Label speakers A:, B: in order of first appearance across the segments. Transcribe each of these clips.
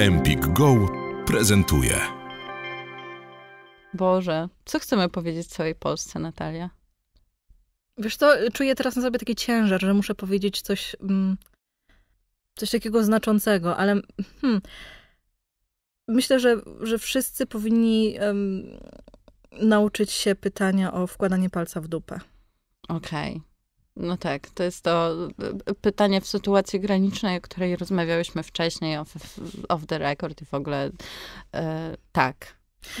A: Empik Go prezentuje. Boże, co chcemy powiedzieć całej Polsce, Natalia? Wiesz co, czuję teraz
B: na sobie taki ciężar, że muszę powiedzieć coś, mm, coś takiego znaczącego, ale hmm, myślę, że, że wszyscy powinni um, nauczyć się pytania o wkładanie palca w dupę. Okej. Okay.
A: No tak, to jest to e, e, pytanie w sytuacji granicznej, o której rozmawiałyśmy wcześniej, off, off the record i w ogóle e, tak.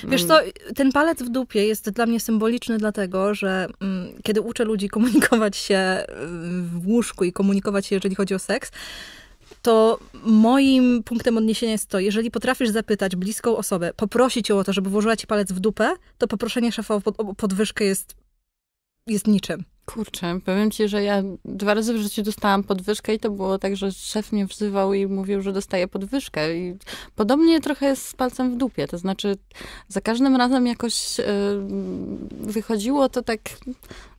B: Wiesz mm. co, ten palec w dupie jest dla mnie symboliczny, dlatego że mm, kiedy uczę ludzi komunikować się mm, w łóżku i komunikować się, jeżeli chodzi o seks, to moim punktem odniesienia jest to, jeżeli potrafisz zapytać bliską osobę, poprosić ją o to, żeby włożyła ci palec w dupę, to poproszenie szefa o podwyżkę jest, jest niczym. Kurczę, powiem ci,
A: że ja dwa razy w życiu dostałam podwyżkę i to było tak, że szef mnie wzywał i mówił, że dostaję podwyżkę. I podobnie trochę jest z palcem w dupie. To znaczy, za każdym razem jakoś yy, wychodziło to tak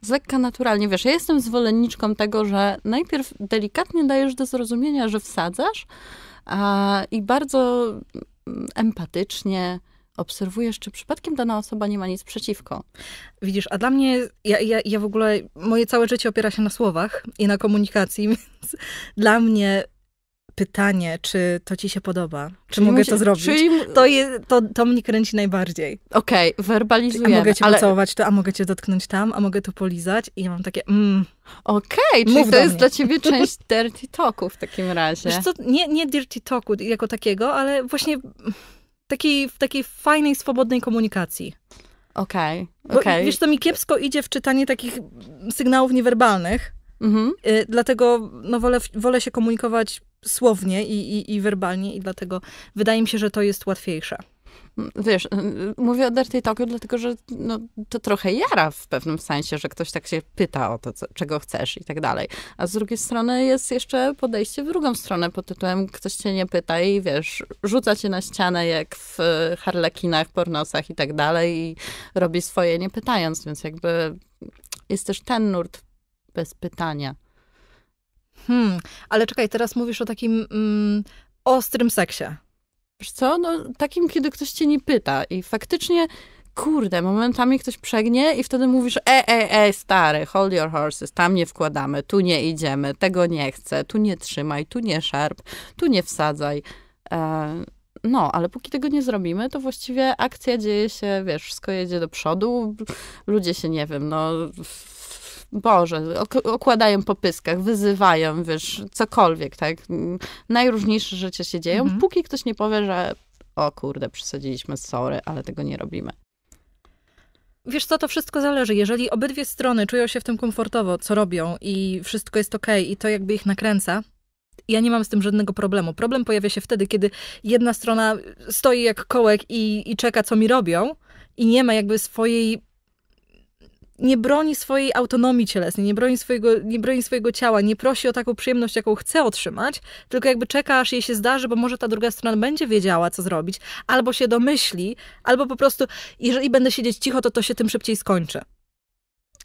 A: z lekka naturalnie. Wiesz, ja jestem zwolenniczką tego, że najpierw delikatnie dajesz do zrozumienia, że wsadzasz a, i bardzo mm, empatycznie obserwujesz, czy przypadkiem dana osoba
B: nie ma nic przeciwko. Widzisz, a dla mnie, ja, ja, ja w ogóle, moje całe życie opiera się na słowach i na komunikacji, więc dla mnie pytanie, czy to ci się podoba, czy mogę to zrobić, to, je, to, to mnie kręci najbardziej. Okej, okay, werbalizuję. A mogę cię ale... pocałować a mogę cię dotknąć tam, a mogę to polizać i ja mam takie mm. Okej, okay, czyli to jest mnie. dla ciebie część dirty talku w takim razie. Wiesz co, nie, nie dirty talku jako takiego, ale właśnie takiej, w takiej fajnej, swobodnej komunikacji. Okej, okay, okej. Okay. Wiesz, to mi kiepsko idzie w czytanie takich sygnałów niewerbalnych, mhm. y, dlatego no, wolę, wolę się komunikować słownie i, i, i werbalnie i dlatego wydaje mi się, że to jest łatwiejsze wiesz, y, y, mówię o Dirty Tokyo,
A: dlatego że no, to trochę jara w pewnym sensie, że ktoś tak się pyta o to, co, czego chcesz i tak dalej. A z drugiej strony jest jeszcze podejście w drugą stronę pod tytułem ktoś cię nie pyta i wiesz, rzuca cię na ścianę jak w y, harlekinach, pornosach i tak dalej i robi swoje nie pytając, więc jakby jest też ten nurt bez pytania.
B: Hmm, ale czekaj, teraz mówisz o takim mm,
A: ostrym seksie. Wiesz co, no takim, kiedy ktoś cię nie pyta i faktycznie, kurde, momentami ktoś przegnie i wtedy mówisz, e, e, e, stary, hold your horses, tam nie wkładamy, tu nie idziemy, tego nie chcę, tu nie trzymaj, tu nie szarp, tu nie wsadzaj. E, no, ale póki tego nie zrobimy, to właściwie akcja dzieje się, wiesz, wszystko jedzie do przodu, ludzie się, nie wiem, no... W, Boże, okładają po pyskach, wyzywają, wiesz, cokolwiek, tak? Najróżniejsze rzeczy się dzieją,
B: mhm. póki ktoś nie powie, że
A: o kurde, przesadziliśmy, sorry, ale tego nie robimy.
B: Wiesz co, to wszystko zależy. Jeżeli obydwie strony czują się w tym komfortowo, co robią i wszystko jest okej okay, i to jakby ich nakręca, ja nie mam z tym żadnego problemu. Problem pojawia się wtedy, kiedy jedna strona stoi jak kołek i, i czeka, co mi robią i nie ma jakby swojej nie broni swojej autonomii cielesnej, nie broni, swojego, nie broni swojego ciała, nie prosi o taką przyjemność, jaką chce otrzymać, tylko jakby czeka, aż jej się zdarzy, bo może ta druga strona będzie wiedziała, co zrobić, albo się domyśli, albo po prostu, jeżeli będę siedzieć cicho, to to się tym szybciej skończy.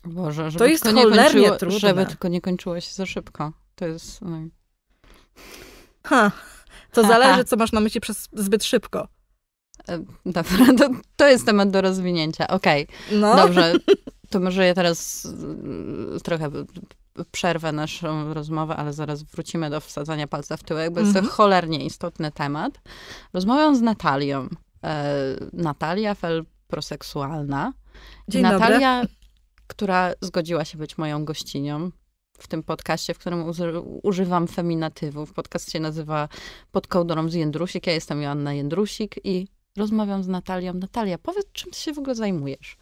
A: Boże, to jest tylko cholernie kończyło, trudne. Żeby tylko nie kończyło się za szybko. To jest... No. Ha, to zależy, co masz na myśli przez zbyt szybko. E, dobra, to, to jest temat do rozwinięcia. Okej, okay. no. dobrze. To może ja teraz mm, trochę przerwę naszą rozmowę, ale zaraz wrócimy do wsadzania palca w tyłek, bo jest to mhm. cholernie istotny temat. Rozmawiam z Natalią. E, Natalia Fel proseksualna. Dzień Natalia, dobry. która zgodziła się być moją gościnią w tym podcaście, w którym używam feminatywów. Podcast się nazywa Pod kołdrą z Jędrusik. Ja jestem Joanna Jędrusik i rozmawiam z Natalią. Natalia, powiedz, czym ty się w ogóle
B: zajmujesz?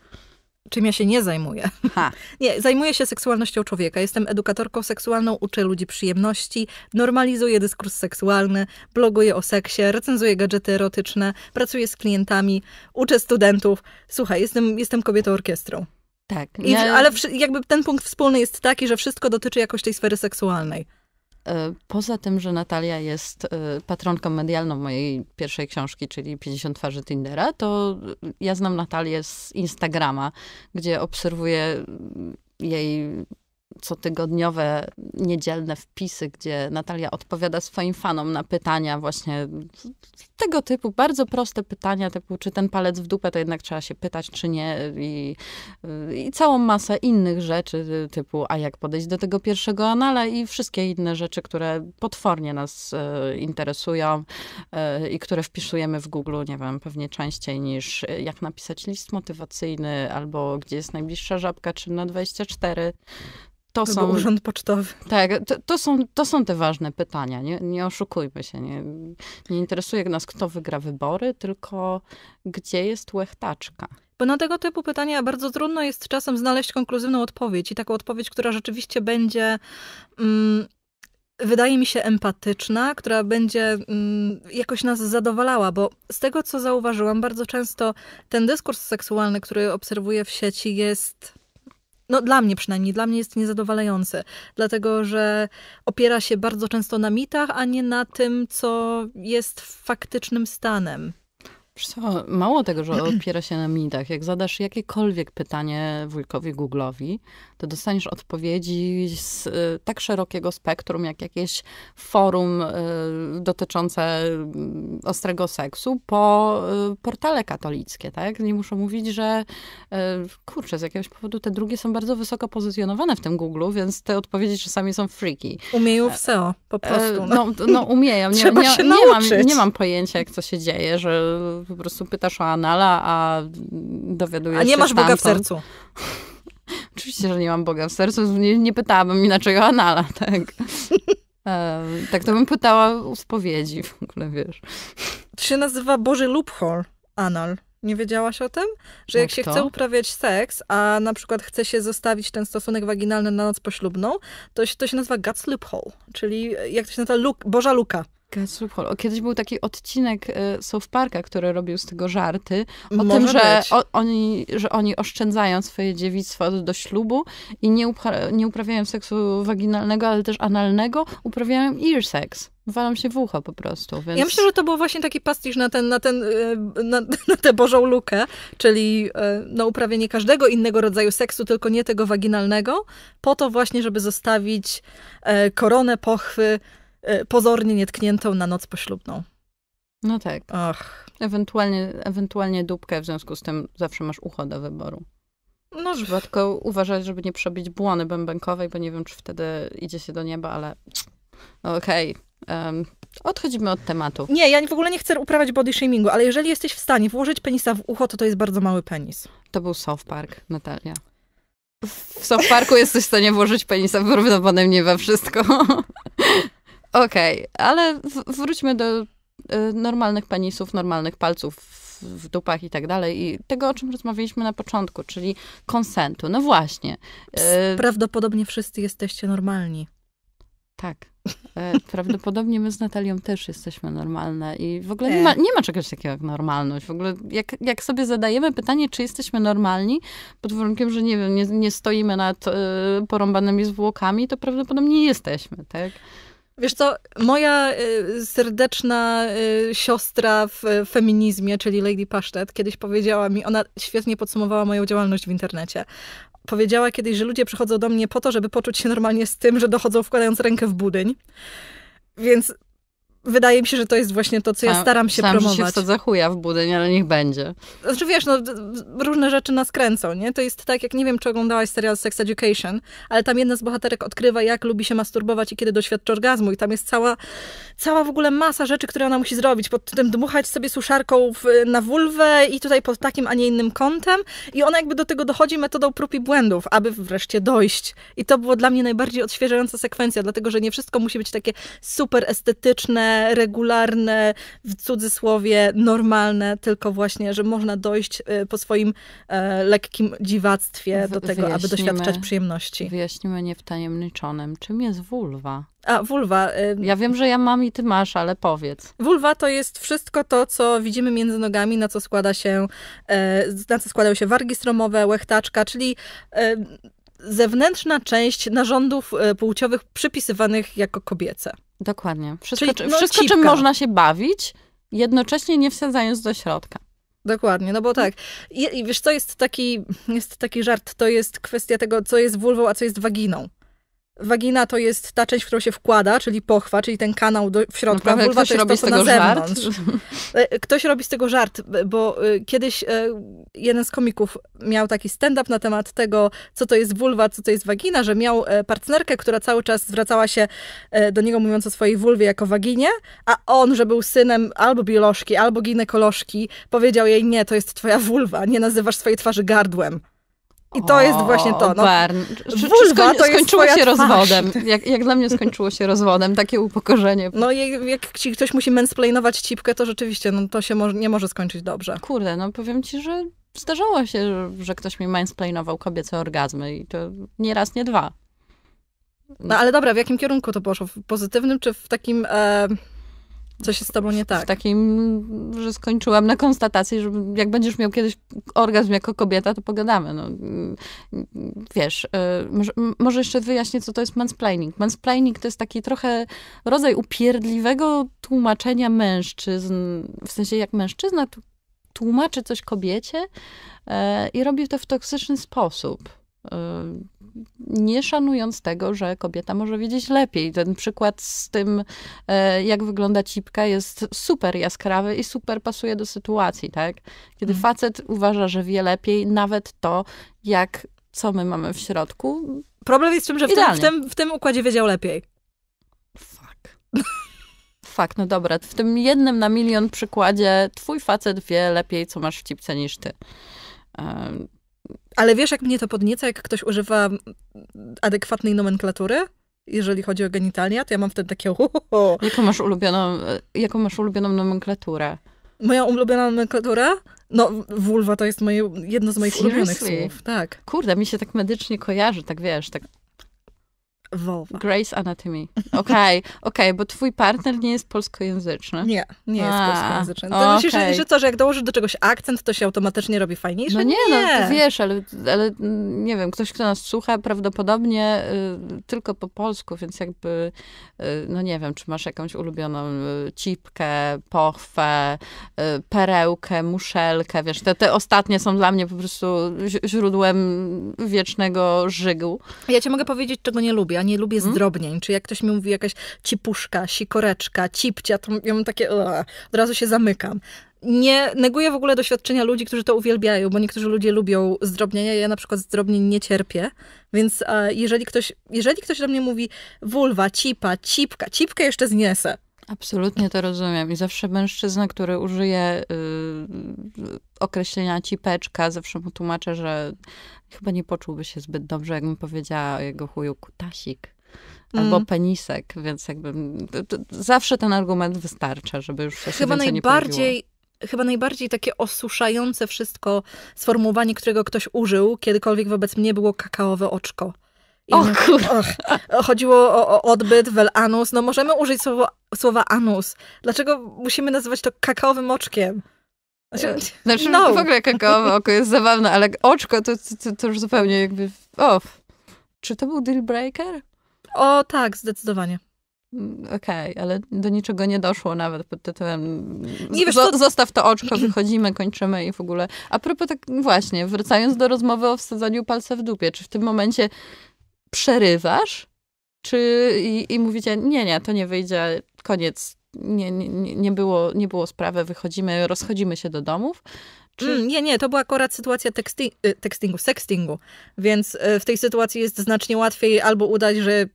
B: czym ja się nie zajmuję. Ha. Nie, zajmuję się seksualnością człowieka. Jestem edukatorką seksualną, uczę ludzi przyjemności, normalizuję dyskurs seksualny, bloguję o seksie, recenzuję gadżety erotyczne, pracuję z klientami, uczę studentów. Słuchaj, jestem, jestem kobietą orkiestrą. Tak. I, ale jakby ten punkt wspólny jest taki, że wszystko dotyczy jakoś tej sfery seksualnej. E, poza tym, że Natalia jest e, patronką
A: medialną mojej pierwszej książki, czyli 50 twarzy Tindera, to ja znam Natalię z Instagrama, gdzie obserwuję jej cotygodniowe, niedzielne wpisy, gdzie Natalia odpowiada swoim fanom na pytania właśnie tego typu, bardzo proste pytania, typu czy ten palec w dupę to jednak trzeba się pytać, czy nie i, y, i całą masę innych rzeczy typu, a jak podejść do tego pierwszego anala i wszystkie inne rzeczy, które potwornie nas e, interesują e, i które wpisujemy w Google, nie wiem, pewnie częściej niż jak napisać list motywacyjny albo gdzie jest najbliższa żabka, czy na 24 to są, urząd pocztowy. Tak, to, to, są, to są te ważne pytania. Nie, nie oszukujmy się. Nie, nie interesuje nas, kto wygra wybory, tylko gdzie jest łechtaczka. Bo na
B: tego typu pytania bardzo trudno jest czasem znaleźć konkluzywną odpowiedź i taką odpowiedź, która rzeczywiście będzie. Mm, wydaje mi się empatyczna, która będzie mm, jakoś nas zadowalała, bo z tego co zauważyłam, bardzo często ten dyskurs seksualny, który obserwuję w sieci, jest no dla mnie przynajmniej, dla mnie jest niezadowalające, dlatego że opiera się bardzo często na mitach, a nie na tym, co jest faktycznym stanem.
A: Co? Mało tego, że opiera się na mitach. Jak zadasz jakiekolwiek pytanie wujkowi Google'owi, to dostaniesz odpowiedzi z y, tak szerokiego spektrum, jak jakieś forum y, dotyczące mm, ostrego seksu po y, portale katolickie, tak? Nie muszę mówić, że kurczę, z jakiegoś powodu te drugie są bardzo wysoko pozycjonowane w tym Google'u, więc te odpowiedzi czasami są freaky. Umieją w e, SEO, po e, prostu. No, no, no umieją. Nie, Trzeba nie, się nie, mam, nie mam pojęcia, jak to się dzieje, że po prostu pytasz o Anala, a dowiadujesz się A nie masz stamtąd. Boga w sercu. Oczywiście, że nie mam Boga w sercu. Nie, nie pytałabym inaczej o Anala, tak. E, tak to bym pytała u spowiedzi w ogóle, wiesz.
B: To się nazywa Boży loophole, anal. Nie wiedziałaś o tym? Że jak, jak się to? chce uprawiać seks, a na przykład chce się zostawić ten stosunek waginalny na noc poślubną, to się, to się nazywa guts loophole, czyli jak to się nazywa, luk, Boża luka loophole. Kiedyś był taki odcinek y, South Parka, który robił z tego żarty. O Może tym, że, o, oni,
A: że oni oszczędzają swoje dziewictwo do ślubu i nie, upra nie uprawiają seksu waginalnego, ale też analnego. Uprawiają ear sex walą się w ucho po prostu. Więc... Ja myślę,
B: że to był właśnie taki pastisz na, ten, na, ten, e, na, na tę Bożą lukę, czyli e, na no, uprawianie każdego innego rodzaju seksu, tylko nie tego waginalnego, po to właśnie, żeby zostawić koronę pochwy E, pozornie nietkniętą na noc poślubną. No tak. Ach. Ewentualnie, ewentualnie dupkę, w związku z tym zawsze masz ucho
A: do wyboru. No, Trzeba tylko uważać, żeby nie przebić błony bębenkowej, bo nie wiem, czy wtedy idzie się do nieba, ale okej. Okay. Um, odchodzimy od tematu.
B: Nie, ja w ogóle nie chcę uprawiać body shamingu, ale jeżeli jesteś w stanie włożyć penisa w ucho, to to jest bardzo mały penis. To był soft Park, Natalia.
A: W soft Parku jesteś w stanie włożyć penisa w nie we wszystko. Okej, okay, ale wróćmy do y, normalnych penisów, normalnych palców w, w dupach i tak dalej. I tego, o czym rozmawialiśmy na początku, czyli konsentu. No właśnie. Y, Prawdopodobnie wszyscy jesteście normalni. Tak. Y, prawdopodobnie my z Natalią też jesteśmy normalne i w ogóle nie ma, nie ma czegoś takiego jak normalność. W ogóle jak, jak sobie zadajemy pytanie, czy jesteśmy normalni, pod warunkiem, że nie wiem, nie, nie stoimy nad y, porąbanymi zwłokami, to
B: prawdopodobnie jesteśmy, tak? Wiesz co, moja y, serdeczna y, siostra w y, feminizmie, czyli Lady Pasztet, kiedyś powiedziała mi, ona świetnie podsumowała moją działalność w internecie. Powiedziała kiedyś, że ludzie przychodzą do mnie po to, żeby poczuć się normalnie z tym, że dochodzą wkładając rękę w budyń. Więc wydaje mi się, że to jest właśnie to, co ja staram się Sam, promować. Sam się wsadza
A: chuja w budyń, ale niech będzie.
B: Znaczy wiesz, no, różne rzeczy nas kręcą, nie? To jest tak, jak nie wiem, czy oglądałaś serial Sex Education, ale tam jedna z bohaterek odkrywa, jak lubi się masturbować i kiedy doświadcza orgazmu i tam jest cała cała w ogóle masa rzeczy, które ona musi zrobić, pod tym dmuchać sobie suszarką w, na wulwę i tutaj pod takim, a nie innym kątem i ona jakby do tego dochodzi metodą prób i błędów, aby wreszcie dojść. I to było dla mnie najbardziej odświeżająca sekwencja, dlatego, że nie wszystko musi być takie super estetyczne, regularne, w cudzysłowie normalne, tylko właśnie, że można dojść y, po swoim e, lekkim dziwactwie do tego, aby doświadczać
A: przyjemności. Wyjaśnimy niewtajemniczonym, czym jest wulwa?
B: A, wulwa. Ja wiem, że ja mam i ty masz, ale powiedz. Wulwa to jest wszystko to, co widzimy między nogami, na co składa się, e, na co składają się wargi stromowe, łechtaczka, czyli zewnętrzna część narządów e, płciowych przypisywanych jako kobiece. Dokładnie. Wszystko, czyli, no, wszystko czym można się bawić, jednocześnie nie wsadzając do środka. Dokładnie, no bo tak. I, I, wiesz, to jest taki, jest taki żart, to jest kwestia tego, co jest wulwą, a co jest waginą. Wagina to jest ta część, w którą się wkłada, czyli pochwa, czyli ten kanał do, w środku, Naprawdę, no, a wulwa to jest to, co na zewnątrz. Żart? E, ktoś robi z tego żart, bo e, kiedyś e, jeden z komików miał taki stand-up na temat tego, co to jest wulwa, co to jest wagina, że miał partnerkę, która cały czas zwracała się do niego mówiąc o swojej wulwie jako waginie, a on, że był synem albo biolożki, albo ginekolożki, powiedział jej, nie, to jest twoja wulwa, nie nazywasz swojej twarzy gardłem. I to o, jest właśnie to. No. Bern. to skończyło się rozwodem? Jak, jak, dla mnie skończyło się rozwodem, takie upokorzenie. No jak ci ktoś musi mansplainować cipkę, to rzeczywiście no, to się nie może skończyć dobrze.
A: Kurde, no powiem ci, że zdarzało się, że ktoś mi mansplainował kobiece orgazmy i to nie raz, nie dwa. No ale dobra, w jakim kierunku to poszło? W pozytywnym czy w takim... E co się z tobą nie tak? W takim, że skończyłam na konstatacji, że jak będziesz miał kiedyś orgazm jako kobieta, to pogadamy. No, wiesz, y, może, może jeszcze wyjaśnię, co to jest mansplaining. Mansplaining to jest taki trochę rodzaj upierdliwego tłumaczenia mężczyzn. W sensie, jak mężczyzna tłumaczy coś kobiecie e, i robi to w toksyczny sposób y, nie szanując tego, że kobieta może wiedzieć lepiej. Ten przykład z tym, e, jak wygląda cipka, jest super jaskrawy i super pasuje do sytuacji, tak? Kiedy mm. facet uważa, że wie lepiej, nawet to, jak co my mamy w środku.
B: Problem jest w tym, że w tym, w tym, w tym
A: układzie wiedział lepiej. Fuck. Fakt, no dobra, w tym jednym na milion przykładzie twój facet wie lepiej, co masz w cipce niż ty.
B: Ale wiesz, jak mnie to podnieca, jak ktoś używa adekwatnej nomenklatury? Jeżeli chodzi o genitalia, to ja mam wtedy takie Jaką masz ulubioną, e, jaką masz ulubioną nomenklaturę? Moja ulubiona nomenklatura? No, wulwa to jest moje, jedno z moich Seriously? ulubionych słów.
A: Tak. Kurde, mi się tak medycznie kojarzy, tak wiesz, tak Grace Anatomy. Okej, okay, okej, okay, bo twój partner nie jest polskojęzyczny. Nie, nie jest A, polskojęzyczny. To okay. myślisz,
B: że, że jak dołożysz do czegoś akcent, to się automatycznie robi fajniejszy? No nie, no, nie. no
A: wiesz, ale, ale mm, nie wiem, ktoś, kto nas słucha, prawdopodobnie y, tylko po polsku, więc jakby, y, no nie wiem, czy masz jakąś ulubioną y, cipkę, pochwę, y, perełkę, muszelkę, wiesz, te, te ostatnie są dla mnie po prostu
B: źródłem wiecznego żygu. Ja ci mogę powiedzieć, czego nie lubię nie lubię mhm. zdrobnień. Czy jak ktoś mi mówi jakaś cipuszka, sikoreczka, cipcia, to ja mam takie, od razu się zamykam nie neguję w ogóle doświadczenia ludzi, którzy to uwielbiają, bo niektórzy ludzie lubią zdrobnienia. Ja na przykład zdrobnień nie cierpię, więc e, jeżeli, ktoś, jeżeli ktoś do mnie mówi wulwa, cipa, cipka, cipkę jeszcze zniesę, Absolutnie to rozumiem. I zawsze
A: mężczyzna, który użyje y, określenia cipeczka, zawsze mu tłumaczę, że chyba nie poczułby się zbyt dobrze, jakbym powiedziała o jego chuju kutasik albo mm. penisek, więc jakby to, to zawsze ten argument wystarcza, żeby już się Chyba najbardziej
B: chyba najbardziej takie osuszające wszystko sformułowanie, którego ktoś użył kiedykolwiek wobec mnie, było kakaowe oczko. O kurwa. chodziło o, o odbyt, wel anus. No możemy użyć słowa, słowa anus. Dlaczego musimy nazywać to kakaowym oczkiem? Znaczy, e, no. znaczy no. w ogóle kakaowe oko
A: jest zabawne, ale oczko to, to, to już zupełnie jakby... O, czy to był deal breaker? O tak, zdecydowanie. Mm, okej, okay, ale do niczego nie doszło nawet pod tytułem nie wiesz, to... zostaw to oczko, wychodzimy, kończymy i w ogóle. A propos tak właśnie, wracając do rozmowy o wsadzaniu palca w dupie, czy w tym momencie przerywasz? Czy i, i mówicie, nie, nie, to nie wyjdzie, koniec, nie, nie, nie, było, nie
B: było sprawy, wychodzimy, rozchodzimy się do domów? Czy... Mm, nie, nie, to była akurat sytuacja teksti y, tekstingu, sextingu, więc y, w tej sytuacji jest znacznie łatwiej albo udać, że,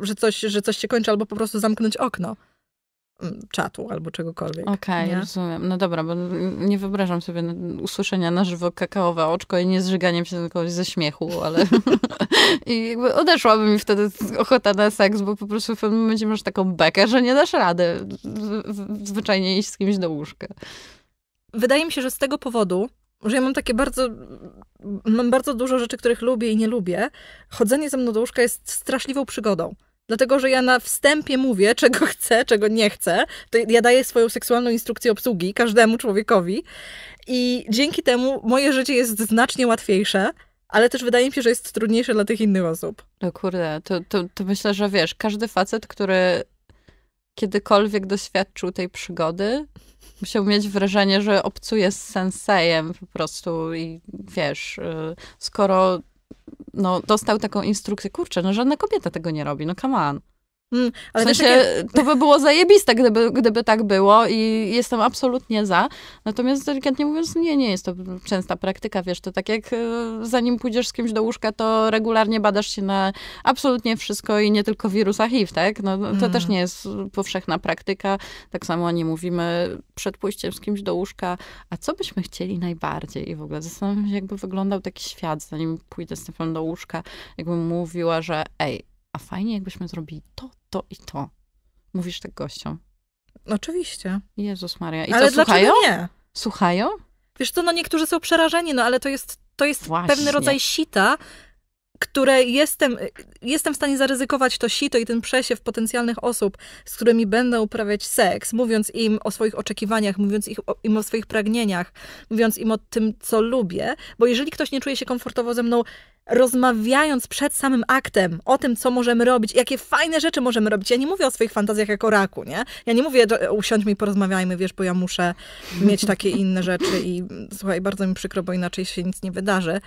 B: że, coś, że coś się kończy, albo po prostu zamknąć okno. Mm, czatu albo czegokolwiek. Okej, okay,
A: rozumiem. No dobra, bo nie wyobrażam sobie usłyszenia na żywo kakaowe oczko i nie zżyganiem się do kogoś ze śmiechu, ale i jakby odeszłaby mi wtedy ochota na seks, bo po prostu w pewnym momencie masz taką bekę, że nie dasz rady zwyczajnie iść z kimś
B: do łóżka. Wydaje mi się, że z tego powodu że ja mam takie bardzo, mam bardzo dużo rzeczy, których lubię i nie lubię. Chodzenie ze mną do łóżka jest straszliwą przygodą. Dlatego, że ja na wstępie mówię, czego chcę, czego nie chcę. To ja daję swoją seksualną instrukcję obsługi każdemu człowiekowi. I dzięki temu moje życie jest znacznie łatwiejsze, ale też wydaje mi się, że jest trudniejsze dla tych innych osób. No kurde, to, to, to myślę, że
A: wiesz, każdy facet, który kiedykolwiek doświadczył tej przygody, musiał mieć wrażenie, że obcuje z sensejem po prostu i wiesz, y, skoro no, dostał taką instrukcję, kurczę, no żadna kobieta tego nie robi, no come on.
B: Mm, ale w sensie, takie...
A: to by było zajebiste, gdyby, gdyby tak było i jestem absolutnie za. Natomiast delikatnie mówiąc, nie, nie jest to częsta praktyka, wiesz, to tak jak e, zanim pójdziesz z kimś do łóżka, to regularnie badasz się na absolutnie wszystko i nie tylko wirusa HIV, tak? No, no to też mm. nie jest powszechna praktyka. Tak samo nie mówimy przed pójściem z kimś do łóżka, a co byśmy chcieli najbardziej? I w ogóle zastanawiam się, jakby wyglądał taki świat, zanim pójdę z tym do łóżka, jakbym mówiła, że ej, a fajnie jakbyśmy zrobili to, to i to. Mówisz tak gościom. Oczywiście. Jezus
B: Maria. I ale co, słuchają? nie? Słuchają? Wiesz to no niektórzy są przerażeni, no ale to jest, to jest pewny rodzaj sita, które jestem, jestem w stanie zaryzykować to sito i ten przesiew potencjalnych osób, z którymi będę uprawiać seks, mówiąc im o swoich oczekiwaniach, mówiąc ich, o, im o swoich pragnieniach, mówiąc im o tym, co lubię, bo jeżeli ktoś nie czuje się komfortowo ze mną rozmawiając przed samym aktem o tym, co możemy robić, jakie fajne rzeczy możemy robić. Ja nie mówię o swoich fantazjach jako raku, nie? Ja nie mówię, e, usiądźmy i porozmawiajmy, wiesz, bo ja muszę mieć takie inne rzeczy i słuchaj, bardzo mi przykro, bo inaczej się nic nie wydarzy.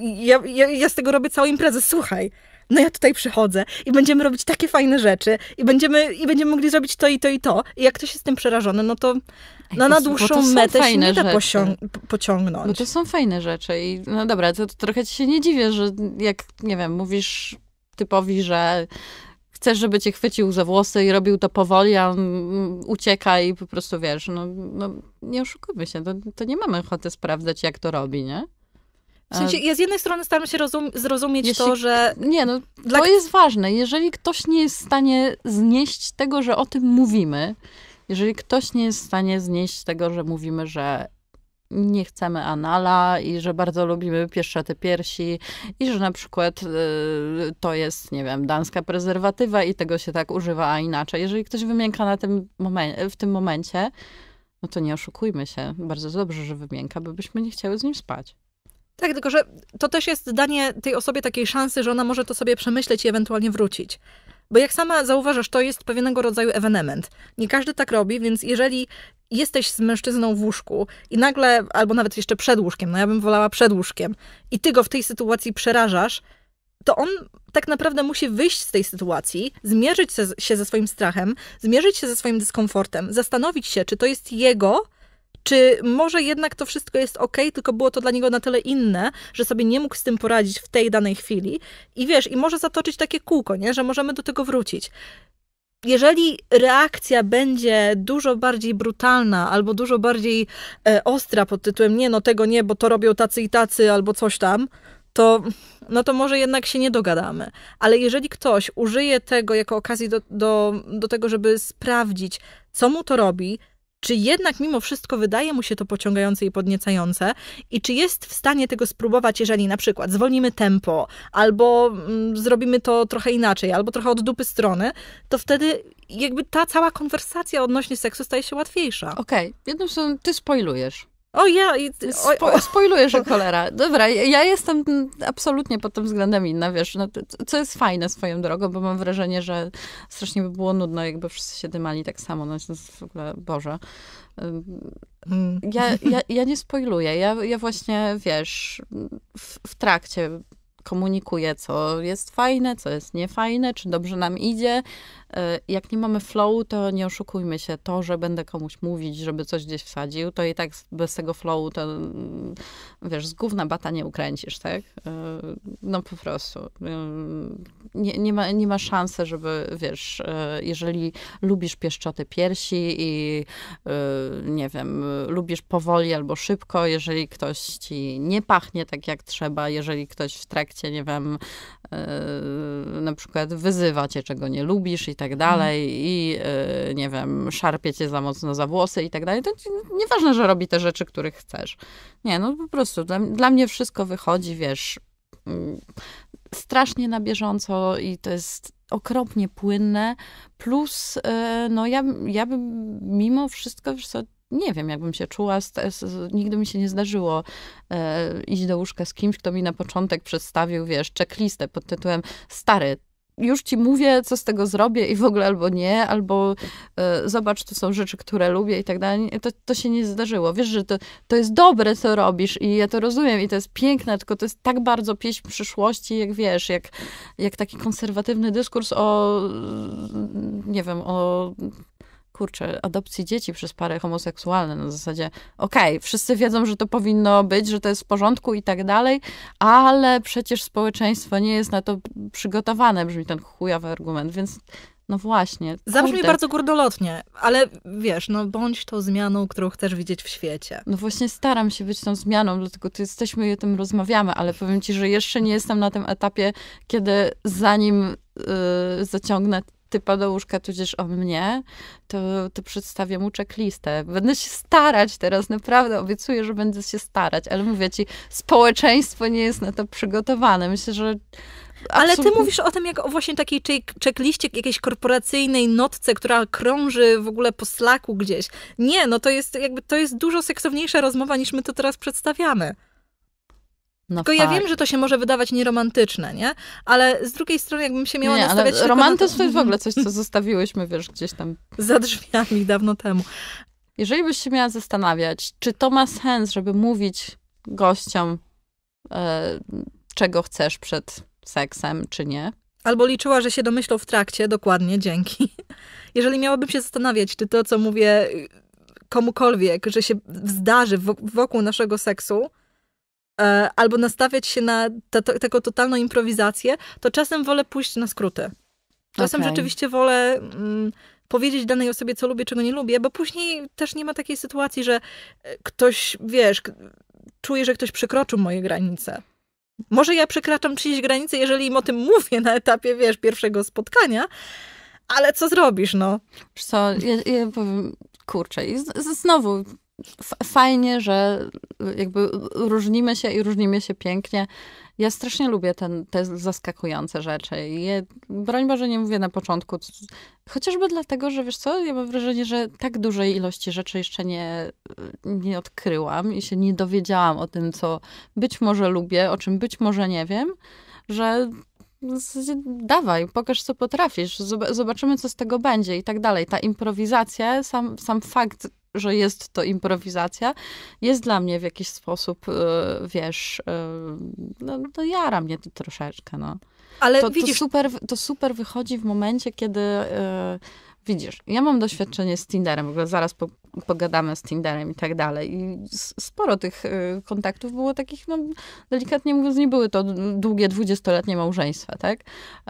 B: Ja, ja, ja z tego robię całą imprezę, słuchaj no ja tutaj przychodzę i będziemy robić takie fajne rzeczy i będziemy, i będziemy mogli zrobić to i to i to. I jak ktoś jest tym przerażony, no to no, na dłuższą metę się nie da pociągnąć. Bo
A: to są fajne rzeczy i no dobra, to, to trochę ci się nie dziwię, że jak, nie wiem, mówisz typowi, że chcesz, żeby cię chwycił za włosy i robił to powoli, a on ucieka i po prostu wiesz, no, no nie oszukujmy się, to, to nie mamy ochoty sprawdzać, jak to robi, nie?
B: W sensie, ja z jednej strony staram się rozum- zrozumieć Jeśli, to, że.
A: Nie, no, dla... to jest ważne. Jeżeli ktoś nie jest w stanie znieść tego, że o tym mówimy, jeżeli ktoś nie jest w stanie znieść tego, że mówimy, że nie chcemy anala i że bardzo lubimy te piersi i że na przykład y, to jest, nie wiem, danska prezerwatywa i tego się tak używa, a inaczej. Jeżeli ktoś wymięka na tym momen- w tym momencie, no to nie oszukujmy się. Bardzo dobrze, że wymięka, bo byśmy nie chciały z nim spać.
B: Tak, tylko że to też jest danie tej osobie takiej szansy, że ona może to sobie przemyśleć i ewentualnie wrócić. Bo jak sama zauważasz, to jest pewnego rodzaju ewenement. Nie każdy tak robi, więc jeżeli jesteś z mężczyzną w łóżku i nagle, albo nawet jeszcze przed łóżkiem, no ja bym wolała przed łóżkiem, i ty go w tej sytuacji przerażasz, to on tak naprawdę musi wyjść z tej sytuacji, zmierzyć się ze swoim strachem, zmierzyć się ze swoim dyskomfortem, zastanowić się, czy to jest jego czy może jednak to wszystko jest ok, tylko było to dla niego na tyle inne, że sobie nie mógł z tym poradzić w tej danej chwili? I wiesz, i może zatoczyć takie kółko, nie? że możemy do tego wrócić jeżeli reakcja będzie dużo bardziej brutalna albo dużo bardziej e, ostra pod tytułem nie, no tego nie, bo to robią tacy i tacy albo coś tam, to, no to może jednak się nie dogadamy. Ale jeżeli ktoś użyje tego jako okazji do, do, do tego, żeby sprawdzić, co mu to robi, czy jednak mimo wszystko wydaje mu się to pociągające i podniecające i czy jest w stanie tego spróbować, jeżeli na przykład zwolnimy tempo, albo mm, zrobimy to trochę inaczej, albo trochę od dupy strony, to wtedy jakby ta cała konwersacja odnośnie seksu staje się łatwiejsza. Okej, okay. jednym stroną ty spoilujesz. O ja... I, o,
A: że cholera. Dobra, ja jestem absolutnie pod tym względem inna, wiesz, no, co jest fajne swoją drogą, bo mam wrażenie, że strasznie by było nudno, jakby wszyscy się dymali tak samo, no to jest w ogóle, Boże. Hmm. Ja, ja, ja nie spoiluję, ja, ja właśnie, wiesz, w, w trakcie komunikuję, co jest fajne, co jest niefajne, czy dobrze nam idzie, Y, jak nie mamy flow, to nie oszukujmy się, to, że będę komuś mówić, żeby coś gdzieś wsadził, to i tak bez tego flowu to, mm, wiesz, z gówna bata nie ukręcisz, tak? Y, no po prostu. Y, nie, nie, ma, nie ma szansy, żeby, wiesz, jeżeli lubisz pieszczoty piersi i, nie wiem, lubisz powoli albo szybko, jeżeli ktoś ci nie pachnie tak jak trzeba, jeżeli ktoś w trakcie, nie wiem, na przykład wyzywa cię, czego nie lubisz i tak mhm. dalej i y, nie wiem, szarpie cię za mocno za włosy i tak dalej, to nieważne, że robi te rzeczy, których chcesz. Nie, no po prostu dla, dla mnie wszystko wychodzi, wiesz, mm, strasznie na bieżąco i to jest okropnie płynne, plus y, no ja, ja bym mimo wszystko, wiesz nie wiem, jakbym się czuła. Z, z, nigdy mi się nie zdarzyło e, iść do łóżka z kimś, kto mi na początek przedstawił, wiesz, checklistę pod tytułem Stary, już ci mówię, co z tego zrobię i w ogóle albo nie, albo y, zobacz, tu są rzeczy, które lubię i tak dalej. To, to się nie zdarzyło. Wiesz, że to, to jest dobre, co robisz i ja to rozumiem i to jest piękne, tylko to jest tak bardzo pieśń przyszłości, jak wiesz, jak, jak taki konserwatywny dyskurs o, nie wiem, o kurczę, adopcji dzieci przez pary homoseksualne na zasadzie, okej, okay, wszyscy wiedzą, że to powinno być, że to jest w porządku i tak dalej, ale przecież społeczeństwo nie jest na to przygotowane, brzmi ten chujowy argument, więc no właśnie. Zabrzmi kurde. bardzo
B: kurdolotnie, ale wiesz, no bądź tą zmianą,
A: którą chcesz widzieć w świecie. No właśnie staram się być tą zmianą, dlatego tu jesteśmy i o tym rozmawiamy, ale powiem ci, że jeszcze nie jestem na tym etapie, kiedy zanim yy, zaciągnę typa do łóżka, tudzież o mnie, to, to przedstawię mu checklistę. Będę się starać teraz, naprawdę obiecuję, że będę się starać, ale mówię ci, społeczeństwo nie jest na to przygotowane. Myślę, że
B: ale ty mówisz o tym, jak o właśnie takiej checkliście, jakiejś korporacyjnej notce, która krąży w ogóle po slaku gdzieś. Nie, no to jest jakby, to jest dużo seksowniejsza rozmowa, niż my to teraz przedstawiamy. No Tylko fakt. ja wiem, że to się może wydawać nieromantyczne, nie? Ale z drugiej strony, jakbym się miała nie, nastawiać... Ale romantyzm to... jest w ogóle
A: coś, co zostawiłyśmy, wiesz, gdzieś tam... Za drzwiami dawno temu. Jeżeli byś się miała zastanawiać, czy to ma sens, żeby mówić gościom, e, czego chcesz przed seksem, czy nie,
B: Albo liczyła, że się domyślą w trakcie, dokładnie, dzięki. Jeżeli miałabym się zastanawiać, czy to, co mówię komukolwiek, że się zdarzy wokół naszego seksu, E, albo nastawiać się na taką totalną improwizację, to czasem wolę pójść na skróty.
A: Czasem okay. rzeczywiście
B: wolę mm, powiedzieć danej osobie, co lubię, czego nie lubię, bo później też nie ma takiej sytuacji, że e, ktoś, wiesz, czuje, że ktoś przekroczył moje granice. Może ja przekraczam czyjeś granice, jeżeli im o tym mówię na etapie, wiesz, pierwszego spotkania, ale co zrobisz, no? Co, ja, ja powiem, kurczę, znowu
A: fajnie, że y, jakby różnimy się i różnimy się pięknie. Ja strasznie lubię ten, te zaskakujące rzeczy. I je, broń Boże, nie mówię na początku. Chociażby dlatego, że wiesz co, ja mam wrażenie, że tak dużej ilości rzeczy jeszcze nie, y, nie odkryłam i się nie dowiedziałam o tym, co być może lubię, o czym być może nie wiem, że dawaj, pokaż co potrafisz, zobaczymy co z tego będzie i tak dalej. Ta improwizacja, sam, sam fakt że jest to improwizacja, jest dla mnie w jakiś sposób, e, wiesz, e, no, no jara mnie troszeczkę, no. Ale to, widzisz... To super, to super wychodzi w momencie, kiedy e, Widzisz, ja mam doświadczenie z Tinderem, w ogóle zaraz po, pogadamy z Tinderem i tak dalej. I sporo tych y, kontaktów było takich, no delikatnie mówiąc, nie były to długie, dwudziestoletnie małżeństwa, tak?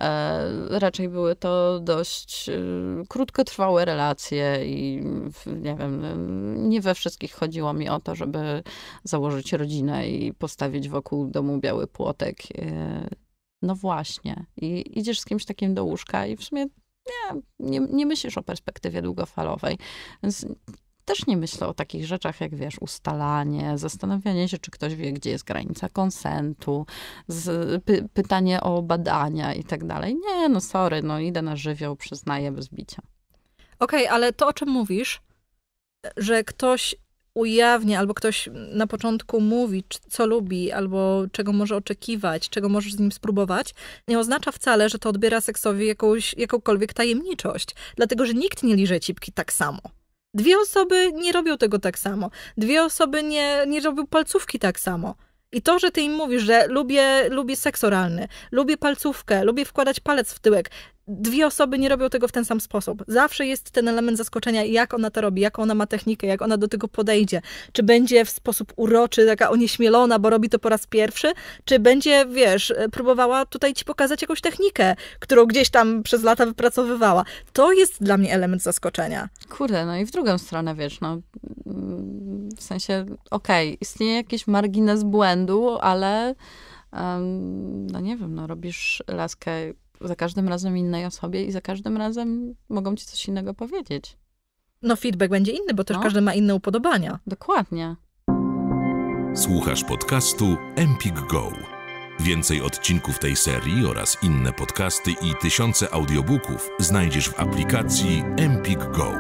A: E, raczej były to dość y, krótkotrwałe relacje i nie wiem, nie we wszystkich chodziło mi o to, żeby założyć rodzinę i postawić wokół domu biały płotek. E, no właśnie. I idziesz z kimś takim do łóżka i w sumie nie, nie, nie myślisz o perspektywie długofalowej. Więc też nie myślę o takich rzeczach jak, wiesz, ustalanie, zastanawianie się, czy ktoś wie, gdzie jest granica konsentu, z, py, pytanie o badania i tak dalej. Nie, no sorry, no idę na żywioł, przyznaję bez bicia.
B: Okej, okay, ale to, o czym mówisz, że ktoś ujawnia, albo ktoś na początku mówi, co lubi, albo czego może oczekiwać, czego możesz z nim spróbować, nie oznacza wcale, że to odbiera seksowi jakąś, jakąkolwiek tajemniczość. Dlatego, że nikt nie liże cipki tak samo. Dwie osoby nie robią tego tak samo. Dwie osoby nie, nie robią palcówki tak samo. I to, że ty im mówisz, że lubię, lubię seks oralny, lubię palcówkę, lubię wkładać palec w tyłek, dwie osoby nie robią tego w ten sam sposób. Zawsze jest ten element zaskoczenia, jak ona to robi, jak ona ma technikę, jak ona do tego podejdzie. Czy będzie w sposób uroczy, taka onieśmielona, bo robi to po raz pierwszy, czy będzie, wiesz, e, próbowała tutaj ci pokazać jakąś technikę, którą gdzieś tam przez lata wypracowywała. To jest dla mnie element zaskoczenia.
A: Kurde, no i w drugą stronę, wiesz, no w sensie, okej, okay, istnieje jakiś margines błędu, ale no nie wiem, no robisz laskę za każdym razem innej osobie i za każdym
B: razem mogą ci coś innego powiedzieć. No feedback będzie inny, bo też no. każdy ma inne upodobania. Dokładnie. Słuchasz podcastu Empik Go. Więcej odcinków tej serii oraz inne podcasty i tysiące audiobooków znajdziesz w aplikacji Empik Go.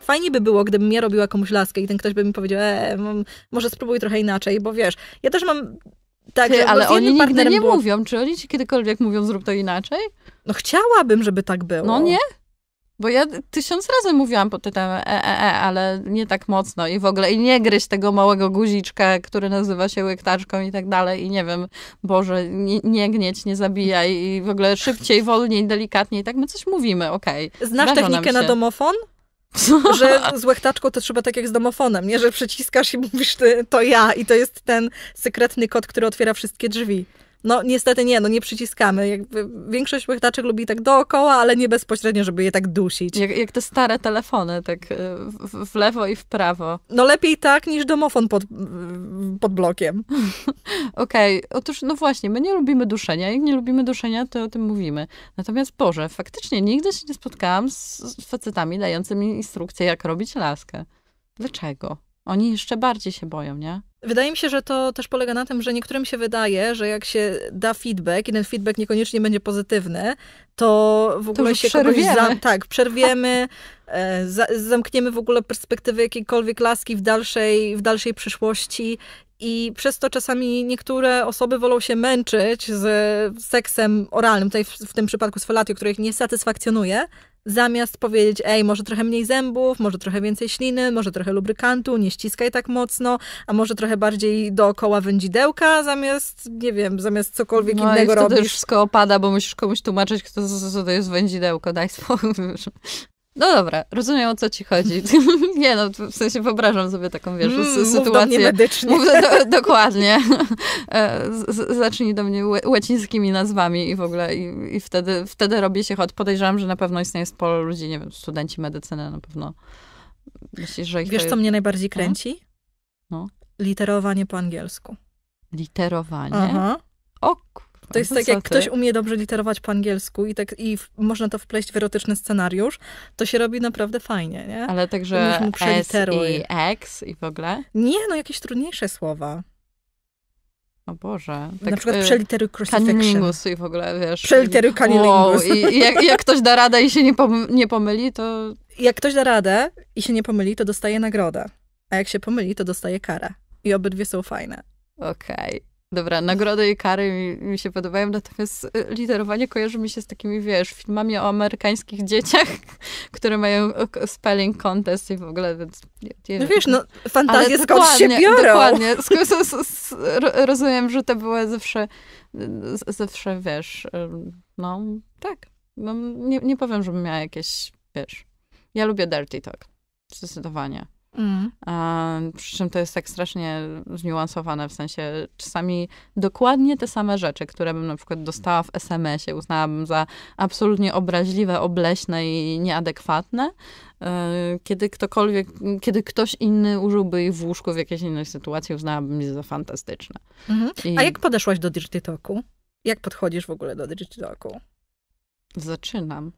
B: Fajnie by było, gdybym ja robiła komuś laskę i ten ktoś by mi powiedział, e, może spróbuj trochę inaczej, bo wiesz, ja też mam tak, Ty, ale no oni nigdy nie było... mówią. Czy oni ci kiedykolwiek mówią, zrób to inaczej? No chciałabym, żeby tak było. No nie?
A: Bo ja tysiąc razy mówiłam pod tytułem e, e, e, ale nie tak mocno i w ogóle i nie gryź tego małego guziczka, który nazywa się łyktaczką i tak dalej i nie wiem, Boże, nie, nie gnieć, nie zabijaj i w ogóle szybciej, wolniej, delikatniej, tak my coś mówimy, okej. Okay. Znasz Zdarza technikę na domofon?
B: że z łechtaczką to trzeba tak jak z domofonem, nie? Że przyciskasz i mówisz, to ja i to jest ten sekretny kod, który otwiera wszystkie drzwi. No niestety nie, no nie przyciskamy. Jakby większość łychtaczek lubi tak dookoła, ale nie bezpośrednio, żeby je tak dusić. Jak, jak te stare telefony, tak y, w,
A: w, lewo i w prawo.
B: No lepiej tak niż
A: domofon pod, pod blokiem. Okej, okay. otóż no właśnie, my nie lubimy duszenia. Jak nie lubimy duszenia, to o tym mówimy. Natomiast Boże, faktycznie nigdy się nie spotkałam z facetami dającymi instrukcje, jak robić laskę. Dlaczego? Oni jeszcze bardziej się boją, nie?
B: Wydaje mi się, że to też polega na tym, że niektórym się wydaje, że jak się da feedback i ten feedback niekoniecznie będzie pozytywny, to w ogóle to się przerwiemy. kogoś zam- tak, przerwiemy, e, za- zamkniemy w ogóle perspektywy jakiejkolwiek laski w dalszej, w dalszej przyszłości i przez to czasami niektóre osoby wolą się męczyć z seksem oralnym, tutaj w, w tym przypadku z który których nie satysfakcjonuje, zamiast powiedzieć, ej, może trochę mniej zębów, może trochę więcej śliny, może trochę lubrykantu, nie ściskaj tak mocno, a może trochę bardziej dookoła wędzidełka, zamiast, nie wiem, zamiast cokolwiek no, innego robić. No i wtedy już
A: wszystko opada, bo musisz komuś tłumaczyć, kto, co to jest wędzidełko, daj spokój. No dobra, rozumiem o co ci chodzi. nie no, w sensie wyobrażam sobie taką, wiesz, mm, sytuację. Mów do mnie medycznie. Mów do, dokładnie. E, zacznij do mnie łacińskimi nazwami i w ogóle i, i wtedy, wtedy robi się hot. Podejrzewam, że na pewno istnieje sporo ludzi, nie wiem, studenci medycyny na pewno. Myślisz, że ich Wiesz, co mnie najbardziej no? kręci?
B: No. Literowanie po angielsku.
A: Literowanie? Aha.
B: O to jest no tak, jak ty? ktoś umie dobrze literować po angielsku i, tak, i w, można to wpleść w erotyczny scenariusz, to się robi naprawdę fajnie, nie? Ale także mu S i X i w ogóle? Nie, no jakieś trudniejsze słowa. O Boże. Tak, na przykład y, przeliteruj crucifixion. i w ogóle, wiesz. Przeliteruj cunnilingus. Wow, i, i, jak, jak ktoś da radę i się nie, pom nie pomyli, to... Jak ktoś da radę i się nie pomyli, to dostaje nagrodę. A jak się pomyli, to dostaje karę. I obydwie są fajne. Okej. Okay.
A: Dobra, nagrody i kary mi, mi, się podobają, natomiast y, literowanie kojarzy mi się z takimi, wiesz, filmami o amerykańskich dzieciach, które mają spelling contest i w ogóle, więc... Nie, no wiesz, no fantazje skąd się biorą. Dokładnie, rozumiem, że to były zawsze, zawsze, wiesz, y, no tak, no, nie, nie powiem, żebym miała jakieś, wiesz, ja lubię dirty talk, zdecydowanie. Mm. A, przy czym to jest tak strasznie zniuansowane, w sensie czasami dokładnie te same rzeczy, które bym na przykład dostała w SMS-ie, uznałabym za absolutnie obraźliwe, obleśne i nieadekwatne, e, kiedy ktokolwiek, kiedy ktoś inny użyłby ich w łóżku w jakiejś innej sytuacji, uznałabym je za fantastyczne. Mm -hmm. I... A jak podeszłaś do Dirty Jak podchodzisz w ogóle do Dirty Zaczynam.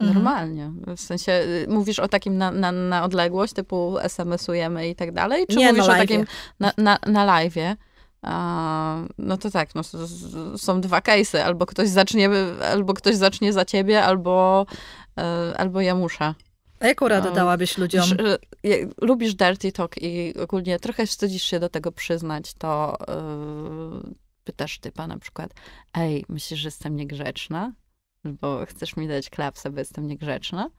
B: Mhm. Normalnie.
A: W sensie y, mówisz o takim na, na, na odległość, typu SMS-ujemy i tak dalej? Czy Nie, mówisz o takim na, na, na live'ie? no to tak, no, są dwa case'y. Albo ktoś zacznie, albo ktoś zacznie za ciebie, albo, e, albo ja muszę. A jaką radę dałabyś ludziom? Że, lubisz dirty talk i ogólnie trochę wstydzisz się do tego przyznać, to yy, pytasz typa na przykład, ej, myślisz, że jestem niegrzeczna? albo chcesz mi dać klapsa, bo jestem niegrzeczna.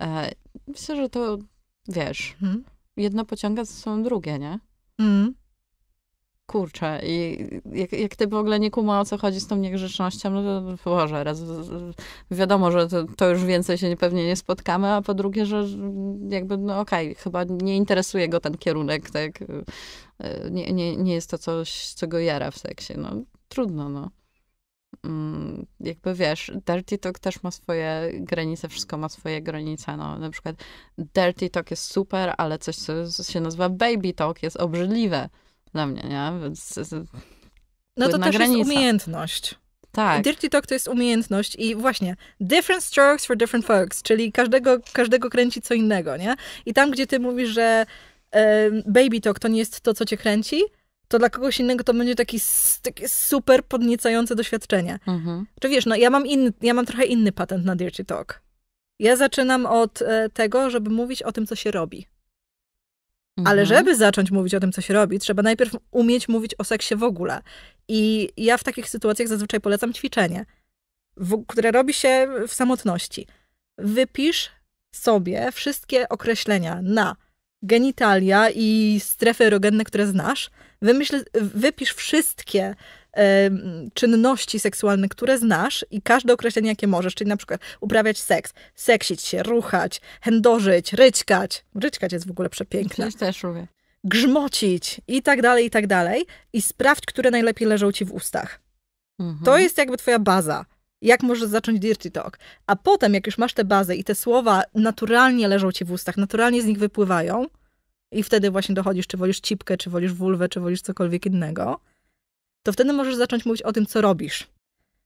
A: E, myślę, że to, wiesz, mhm. jedno pociąga ze sobą drugie, nie? Mhm. Kurczę, i jak, jak ty w ogóle nie kuma o co chodzi z tą niegrzecznością, no to Boże, raz wiadomo, że to, to już więcej się pewnie nie spotkamy, a po drugie, że jakby, no okej, okay, chyba nie interesuje go ten kierunek, tak? E, nie, nie, nie jest to coś, co go jara w seksie, no trudno, no. Mm, jakby wiesz, Dirty Talk też ma swoje granice, wszystko ma swoje granice. No, na przykład Dirty Talk jest super, ale coś, co się nazywa Baby Talk jest obrzydliwe dla mnie, nie? Więc,
B: no to też granica. jest umiejętność. Tak. Dirty Talk to jest umiejętność i właśnie different strokes for different folks, czyli każdego, każdego kręci co innego, nie? I tam, gdzie ty mówisz, że baby talk to nie jest to, co cię kręci, to dla kogoś innego to będzie taki, takie super podniecające doświadczenie. Mhm. Czy wiesz, no ja mam, inny, ja mam trochę inny patent na Dirty Talk. Ja zaczynam od e, tego, żeby mówić o tym, co się robi. Mhm. Ale żeby zacząć mówić o tym, co się robi, trzeba najpierw umieć mówić o seksie w ogóle. I ja w takich sytuacjach zazwyczaj polecam ćwiczenie, w, które robi się w samotności. Wypisz sobie wszystkie określenia na genitalia i strefy erogenne, które znasz, wymyśl, wypisz wszystkie e, czynności seksualne, które znasz i każde określenie, jakie możesz, czyli na przykład uprawiać seks, seksić się, ruchać, hendożyć, ryćkać. Ryćkać jest w ogóle przepiękne. Też też lubię. Grzmocić i tak dalej, i tak dalej. I sprawdź, które najlepiej leżą ci w ustach. Mhm. To jest jakby twoja baza jak możesz zacząć dirty talk. A potem, jak już masz tę bazę i te słowa naturalnie leżą ci w ustach, naturalnie z nich wypływają, i wtedy właśnie dochodzisz, czy wolisz cipkę, czy wolisz wulwę, czy wolisz cokolwiek innego, to wtedy możesz zacząć mówić o tym, co robisz.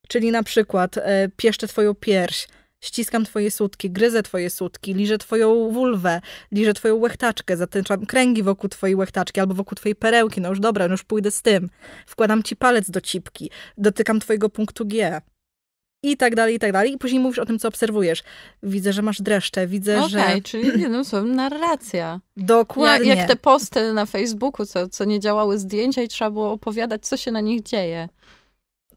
B: Czyli na przykład e, pieszczę twoją pierś, ściskam twoje sutki, gryzę twoje sutki, liżę twoją wulwę, liżę twoją łechtaczkę, zatęczam kręgi wokół twojej łechtaczki albo wokół twojej perełki, no już dobra, no już pójdę z tym. Wkładam ci palec do cipki, dotykam twojego punktu G i tak dalej, i tak dalej. I później mówisz o tym, co obserwujesz. Widzę, że masz dreszcze, widzę, okay, że... Okej, czyli jednym
A: no, słowem narracja.
B: Dokładnie. Jak, jak, te posty na Facebooku, co, co nie działały zdjęcia i trzeba było opowiadać,
A: co się na nich dzieje.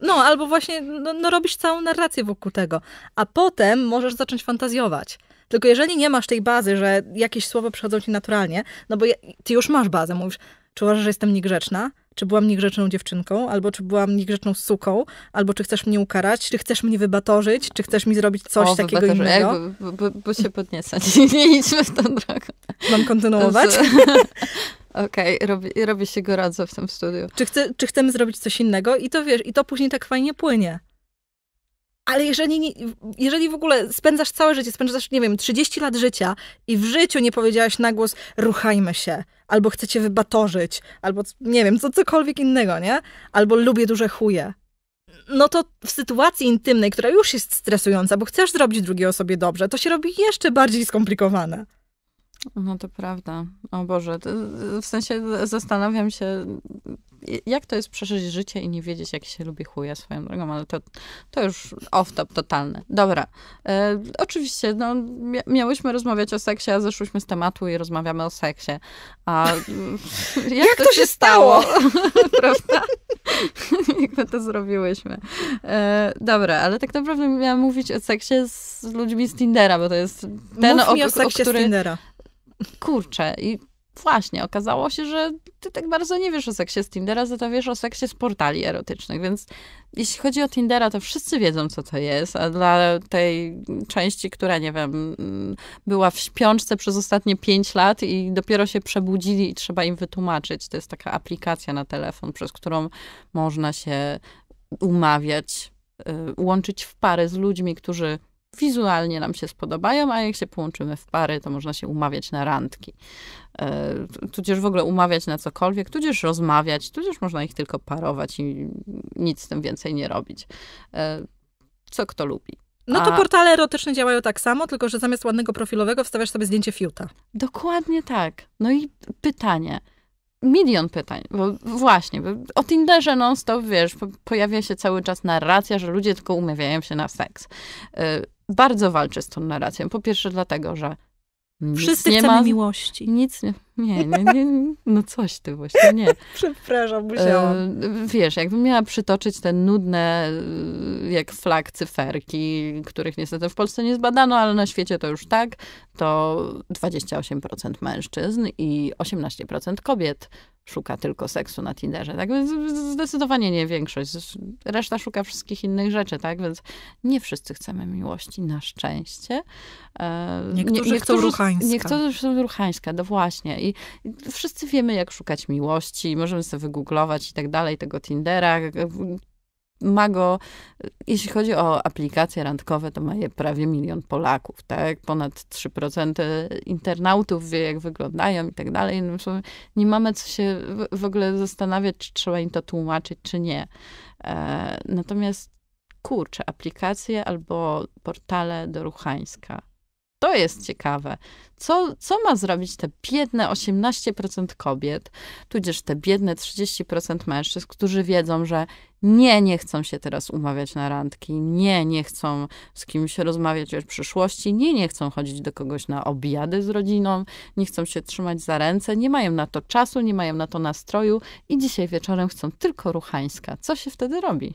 A: No,
B: albo właśnie no, no, robisz całą narrację wokół tego. A potem możesz zacząć fantazjować. Tylko jeżeli nie masz tej bazy, że jakieś słowa przychodzą ci naturalnie, no bo je, ty już masz bazę, mówisz, czy uważasz, że jestem niegrzeczna? czy byłam niegrzeczną dziewczynką, albo czy byłam niegrzeczną suką, albo czy chcesz mnie ukarać, czy chcesz mnie wybatorzyć, czy chcesz mi zrobić coś o, takiego innego.
A: Bo, bo, bo się
B: podniecać. Nie idźmy w tą drogę. Mam kontynuować? Okej, okay, robi, robi się gorąco w tym studiu. Czy, chce, czy chcemy zrobić coś innego? I to wiesz, i to później tak fajnie płynie. Ale jeżeli, jeżeli w ogóle spędzasz całe życie, spędzasz, nie wiem, 30 lat życia i w życiu nie powiedziałaś na głos, ruchajmy się, albo chcę cię wybatorzyć, albo nie wiem, co cokolwiek innego, nie? Albo lubię duże chuje. No to w sytuacji intymnej, która już jest stresująca, bo chcesz zrobić drugiej osobie dobrze, to się robi jeszcze bardziej skomplikowane.
A: No to prawda. O Boże, w sensie zastanawiam się, jak to jest przeżyć życie i nie wiedzieć, jak się lubi chuja swoją drogą, ale to, to już off-top totalny. Dobra. E, oczywiście, no, miałyśmy rozmawiać o seksie, a zeszłyśmy z tematu i rozmawiamy o seksie. A jak, jak to, to, się stało?
B: stało? prawda?
A: jak my to zrobiłyśmy. E, dobra, ale tak naprawdę miałam mówić o seksie z ludźmi z Tindera, bo to jest ten, Mów o, mi o, o seksie o który... z Tindera kurczę, i właśnie, okazało się, że ty tak bardzo nie wiesz o seksie z Tindera, za to wiesz o seksie z portali erotycznych, więc jeśli chodzi o Tindera, to wszyscy wiedzą, co to jest, a dla tej części, która, nie wiem, mm, była w śpiączce przez ostatnie pięć lat i dopiero się przebudzili i trzeba im wytłumaczyć, to jest taka aplikacja na telefon, przez którą można się umawiać, y, łączyć w pary z ludźmi, którzy wizualnie nam się spodobają, a jak się połączymy w pary, to można się umawiać na randki. E, tudzież w ogóle umawiać na cokolwiek, tudzież rozmawiać, tudzież można ich tylko parować i nic z tym więcej nie robić.
B: E, co kto lubi. No to A... portale erotyczne działają tak samo, tylko że zamiast ładnego profilowego wstawiasz sobie zdjęcie fiuta. Dokładnie tak. No i pytanie, milion
A: pytań, bo właśnie, bo o Tinderze non-stop, wiesz, pojawia się cały czas narracja, że ludzie tylko umawiają się na seks. Y, bardzo walczę z tą narracją. Po pierwsze dlatego, że Wszyscy nie ma, miłości. Nic nie, nie, nie, nie, no coś ty właśnie, nie.
B: Przepraszam, musiałam.
A: E, wiesz, jakbym miała przytoczyć te nudne, e, jak flag, cyferki, których niestety w Polsce nie zbadano, ale na świecie to już tak, to 28% mężczyzn i 18% kobiet szuka tylko seksu na Tinderze, tak? Więc zdecydowanie nie większość. Reszta szuka wszystkich innych rzeczy, tak? Więc nie wszyscy chcemy miłości, na szczęście. E, niektórzy, nie, chcą ruchańska. Niektórzy chcą ruchańska, no właśnie. I wszyscy wiemy, jak szukać miłości, możemy sobie wygooglować i tak dalej, tego Tindera ma go, e, jeśli chodzi o aplikacje randkowe, to ma je prawie milion Polaków, tak? Ponad 3% e, internautów wie, jak wyglądają i tak dalej. No, nie mamy co się w ogóle zastanawiać, czy trzeba im to tłumaczyć, czy nie. E, natomiast, kurczę, aplikacje albo portale do Ruchańska. To jest ciekawe. Co, co ma zrobić te biedne 18% kobiet, tudzież te biedne 30% mężczyzn, którzy wiedzą, że nie, nie chcą się teraz umawiać na randki. Nie, nie chcą z kimś rozmawiać o przyszłości. Nie, nie chcą chodzić do kogoś na obiady z rodziną. Nie chcą się trzymać za ręce. Nie mają na to czasu, nie mają na to nastroju. I dzisiaj wieczorem chcą tylko ruchańska. Co się wtedy robi?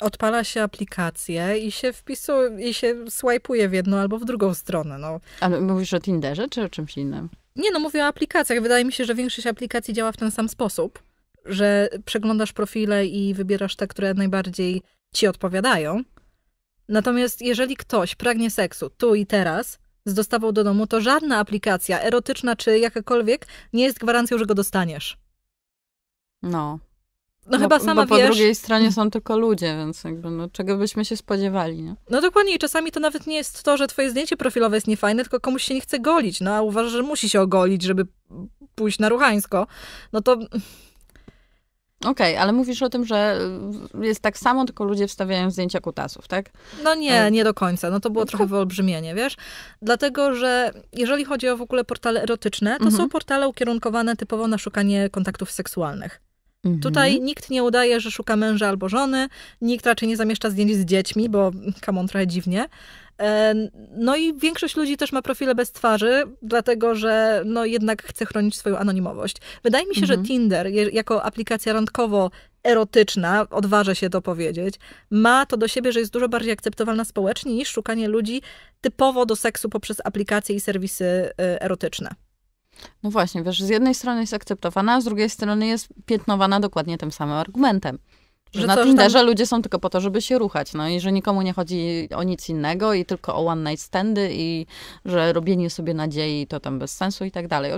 B: odpala się aplikację i się wpisuje, i się swajpuje w jedną albo w drugą stronę. No. mówisz o Tinderze czy o czymś innym? Nie, no mówię o aplikacjach. Wydaje mi się, że większość aplikacji działa w ten sam sposób że przeglądasz profile i wybierasz te, które najbardziej ci odpowiadają. Natomiast jeżeli ktoś pragnie seksu tu i teraz, z dostawą do domu, to żadna aplikacja erotyczna czy jakakolwiek nie jest gwarancją, że go dostaniesz. No. No, no chyba sama bo po wiesz. po drugiej stronie
A: są tylko ludzie, więc jakby
B: no, czego byśmy się spodziewali, nie? No dokładnie i czasami to nawet nie jest to, że twoje zdjęcie profilowe jest niefajne, tylko komuś się nie chce golić, no a uważasz, że musi się ogolić, żeby pójść na ruchańsko, no to
A: Okej, okay, ale mówisz o tym, że y, jest tak samo, tylko ludzie
B: wstawiają zdjęcia kutasów, tak? No nie, y. nie do końca. No to było trochę wyolbrzymienie, wiesz? Dlatego, że jeżeli chodzi o w ogóle portale erotyczne, to mhm. są portale ukierunkowane typowo na szukanie kontaktów seksualnych. Mhm. Tutaj nikt nie udaje, że szuka męża albo żony, nikt raczej nie zamieszcza zdjęć z dziećmi, bo kamon trochę dziwnie. No i większość ludzi też ma profile bez twarzy, dlatego że no jednak chce chronić swoją anonimowość. Wydaje mi się, mhm. że Tinder jako aplikacja randkowo erotyczna, odważę się to powiedzieć, ma to do siebie, że jest dużo bardziej akceptowalna społecznie niż szukanie ludzi typowo do seksu poprzez aplikacje i serwisy y, erotyczne. No właśnie, wiesz, z jednej strony jest akceptowana, a z
A: drugiej strony jest piętnowana dokładnie tym samym argumentem. Że, na Tinderze tam... ludzie są tylko po to, żeby się ruchać, no i że nikomu nie chodzi o nic innego i tylko o one night standy i że robienie sobie nadziei to tam bez sensu i tak dalej.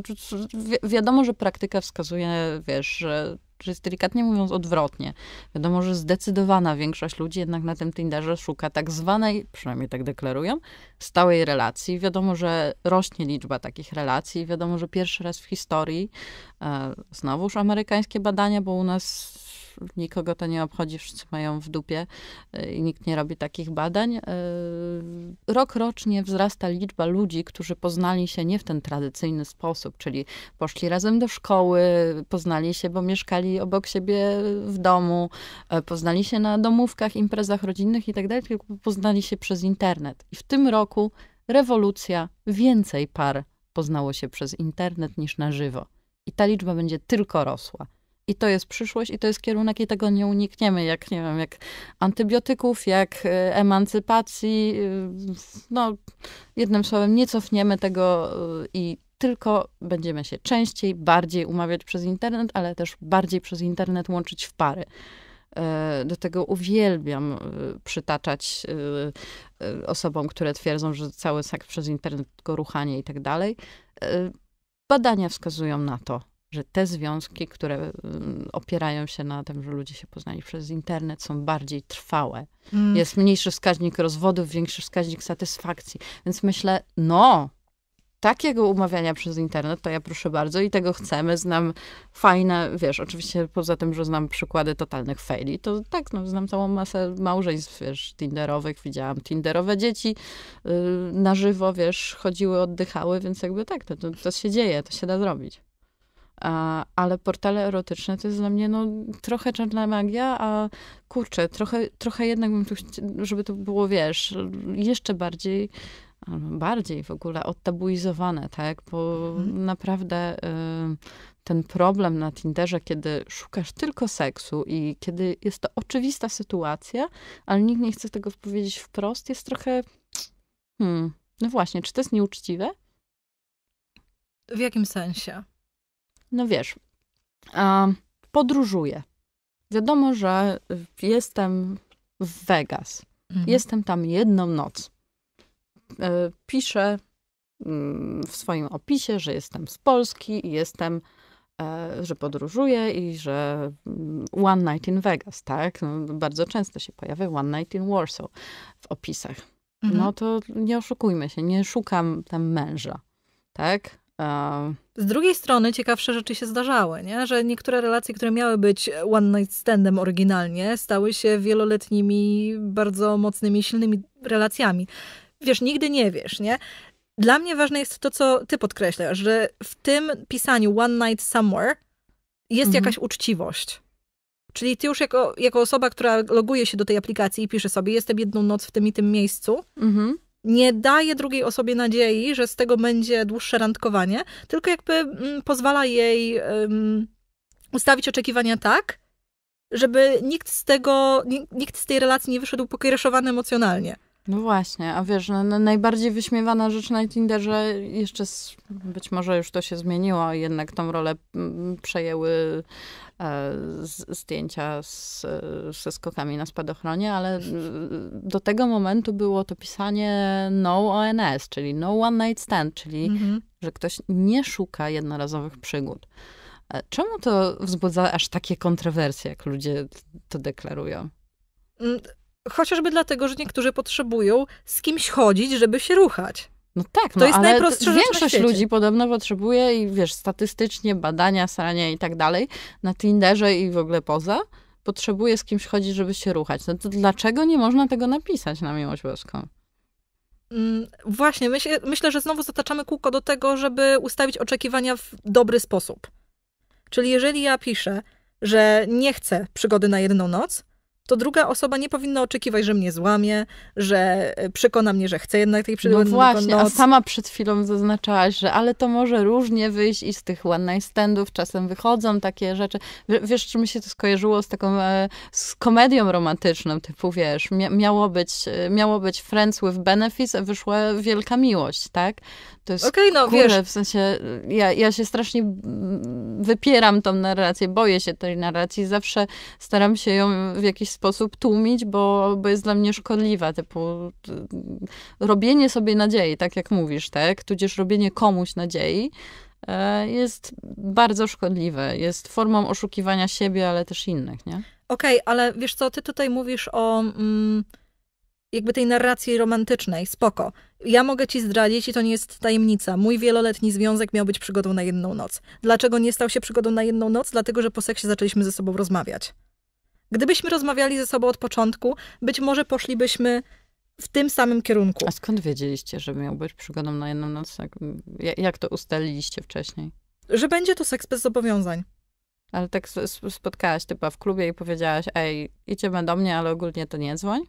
A: Wi wiadomo, że praktyka wskazuje, wiesz, że że jest delikatnie mówiąc odwrotnie. Wiadomo, że zdecydowana większość ludzi jednak na tym Tinderze szuka tak zwanej, przynajmniej tak deklarują, stałej relacji. Wiadomo, że rośnie liczba takich relacji. Wiadomo, że pierwszy raz w historii, e, znowuż amerykańskie badania, bo u nas nikogo to nie obchodzi, wszyscy mają w dupie y, i nikt nie robi takich badań. Y, rok rocznie wzrasta liczba ludzi, którzy poznali się nie w ten tradycyjny sposób, czyli poszli razem do szkoły, poznali się, bo mieszkali obok siebie w domu, y, poznali się na domówkach, imprezach rodzinnych itd., tak tylko poznali się przez internet. I w tym roku rewolucja, więcej par poznało się przez internet niż na żywo. I ta liczba będzie tylko rosła i to jest przyszłość i to jest kierunek i tego nie unikniemy, jak nie wiem, jak antybiotyków, jak y, emancypacji. Y, no, jednym słowem, nie cofniemy tego y, i tylko będziemy się częściej, bardziej umawiać przez internet, ale też bardziej przez internet łączyć w pary. E, do tego uwielbiam przytaczać osobom, które twierdzą, że cały seks przez internet to ruchanie i tak dalej. E, badania wskazują na to, że te związki, które mm, opierają się na tym, że ludzie się poznali przez internet, są bardziej trwałe. Mm. Jest mniejszy wskaźnik rozwodów, większy wskaźnik satysfakcji. Więc myślę, no, takiego umawiania przez internet, to ja proszę bardzo i tego chcemy. Znam fajne, wiesz, oczywiście poza tym, że znam przykłady totalnych faili, to tak, no, znam całą masę małżeństw, wiesz, tinderowych, widziałam tinderowe dzieci yy, na żywo, wiesz, chodziły, oddychały, więc jakby tak, to, no, to, to się dzieje, to się da zrobić. A, ale portale erotyczne to jest dla mnie no, trochę czarna magia, a kurczę, trochę, trochę jednak bym tu żeby to było, wiesz, jeszcze bardziej bardziej w ogóle odtabuizowane, tak? Bo mhm. naprawdę y, ten problem na Tinderze, kiedy szukasz tylko seksu i kiedy jest to oczywista sytuacja, ale nikt nie chce tego powiedzieć wprost, jest trochę. Hmm, no właśnie, czy to jest nieuczciwe?
B: W jakim sensie?
A: no wiesz, podróżuję. Wiadomo, że jestem w Vegas. Mhm. Jestem tam jedną noc. E, piszę mm, w swoim opisie, że jestem z Polski i jestem, e, że podróżuję i że mm, One Night in Vegas, tak? No, bardzo często się pojawia One Night in Warsaw w opisach. Mhm. No to nie oszukujmy się, nie szukam tam
B: męża, tak? Z drugiej strony ciekawsze rzeczy się zdarzały, nie? że niektóre relacje, które miały być one night standem oryginalnie, stały się wieloletnimi, bardzo mocnymi, silnymi relacjami. Wiesz, nigdy nie wiesz, nie? Dla mnie ważne jest to, co ty podkreślasz, że w tym pisaniu One Night Somewhere jest mhm. jakaś uczciwość. Czyli ty już jako, jako osoba, która loguje się do tej aplikacji i pisze sobie, jestem jedną noc w tym i tym miejscu, mhm nie daje drugiej osobie nadziei, że z tego będzie dłuższe randkowanie, tylko jakby mm, pozwala jej um, ustawić oczekiwania tak, żeby nikt z tego, nikt z tej relacji nie wyszedł pokiereszowany emocjonalnie.
A: No właśnie, a wiesz, no, no, najbardziej wyśmiewana rzecz na Tinderze jeszcze, z, być może już to się zmieniło, jednak tą rolę mm, przejęły e, zdjęcia z, ze skokami na spadochronie, ale mm, do tego momentu było to pisanie no ONS, czyli no one night stand, czyli mhm. że ktoś nie szuka jednorazowych przygód. E, czemu to wzbudza aż takie kontrowersje, jak ludzie to deklarują?
B: Mm, Chociażby dlatego, że niektórzy potrzebują z kimś chodzić, żeby się ruchać. No tak, to no, jest ale większość na ludzi
A: podobno potrzebuje i wiesz, statystycznie badania, sanie i tak dalej na Tinderze i w ogóle poza potrzebuje z kimś chodzić, żeby się ruchać. No to dlaczego nie można tego napisać na miłość boską?
B: Mm, właśnie, myśl, myślę, że znowu zataczamy kółko do tego, żeby ustawić oczekiwania w dobry sposób. Czyli jeżeli ja piszę, że nie chcę przygody na jedną noc, to druga osoba nie powinna oczekiwać, że mnie złamie, że e, przekona mnie, że chce jednak tej przyjemności. No właśnie, noc. a sama przed
A: chwilą zaznaczałaś, że ale to może różnie wyjść i z tych one night standów czasem wychodzą takie rzeczy. Wiesz, czy mi się to skojarzyło z taką, e, z komedią romantyczną, typu wiesz, miało być, e, miało być Friends with Benefits, a wyszła Wielka Miłość, tak? To jest okay, no, wiesz. w sensie y, ja, ja się strasznie wypieram tą narrację, boję się tej narracji, zawsze staram się ją w jakiś sposób tłumić, bo, bo jest dla mnie szkodliwa, typu y, robienie sobie nadziei, tak jak mówisz, tak, tudzież robienie komuś nadziei, e, jest bardzo szkodliwe. Jest
B: formą oszukiwania
A: siebie, ale też innych, nie?
B: Okej, okay, ale wiesz co, ty tutaj mówisz o... Mm jakby tej narracji romantycznej, spoko. Ja mogę ci zdradzić i to nie jest tajemnica. Mój wieloletni związek miał być przygodą na jedną noc. Dlaczego nie stał się przygodą na jedną noc? Dlatego, że po seksie zaczęliśmy ze sobą rozmawiać. Gdybyśmy rozmawiali ze sobą od początku, być może poszlibyśmy w tym samym kierunku. A skąd wiedzieliście, że miał być przygodą na jedną
A: noc? Jak, to ustaliliście wcześniej?
B: Że będzie to seks bez zobowiązań.
A: Ale tak spotkałaś typa w klubie i powiedziałaś, ej, idziemy do mnie, ale ogólnie to nie dzwoń?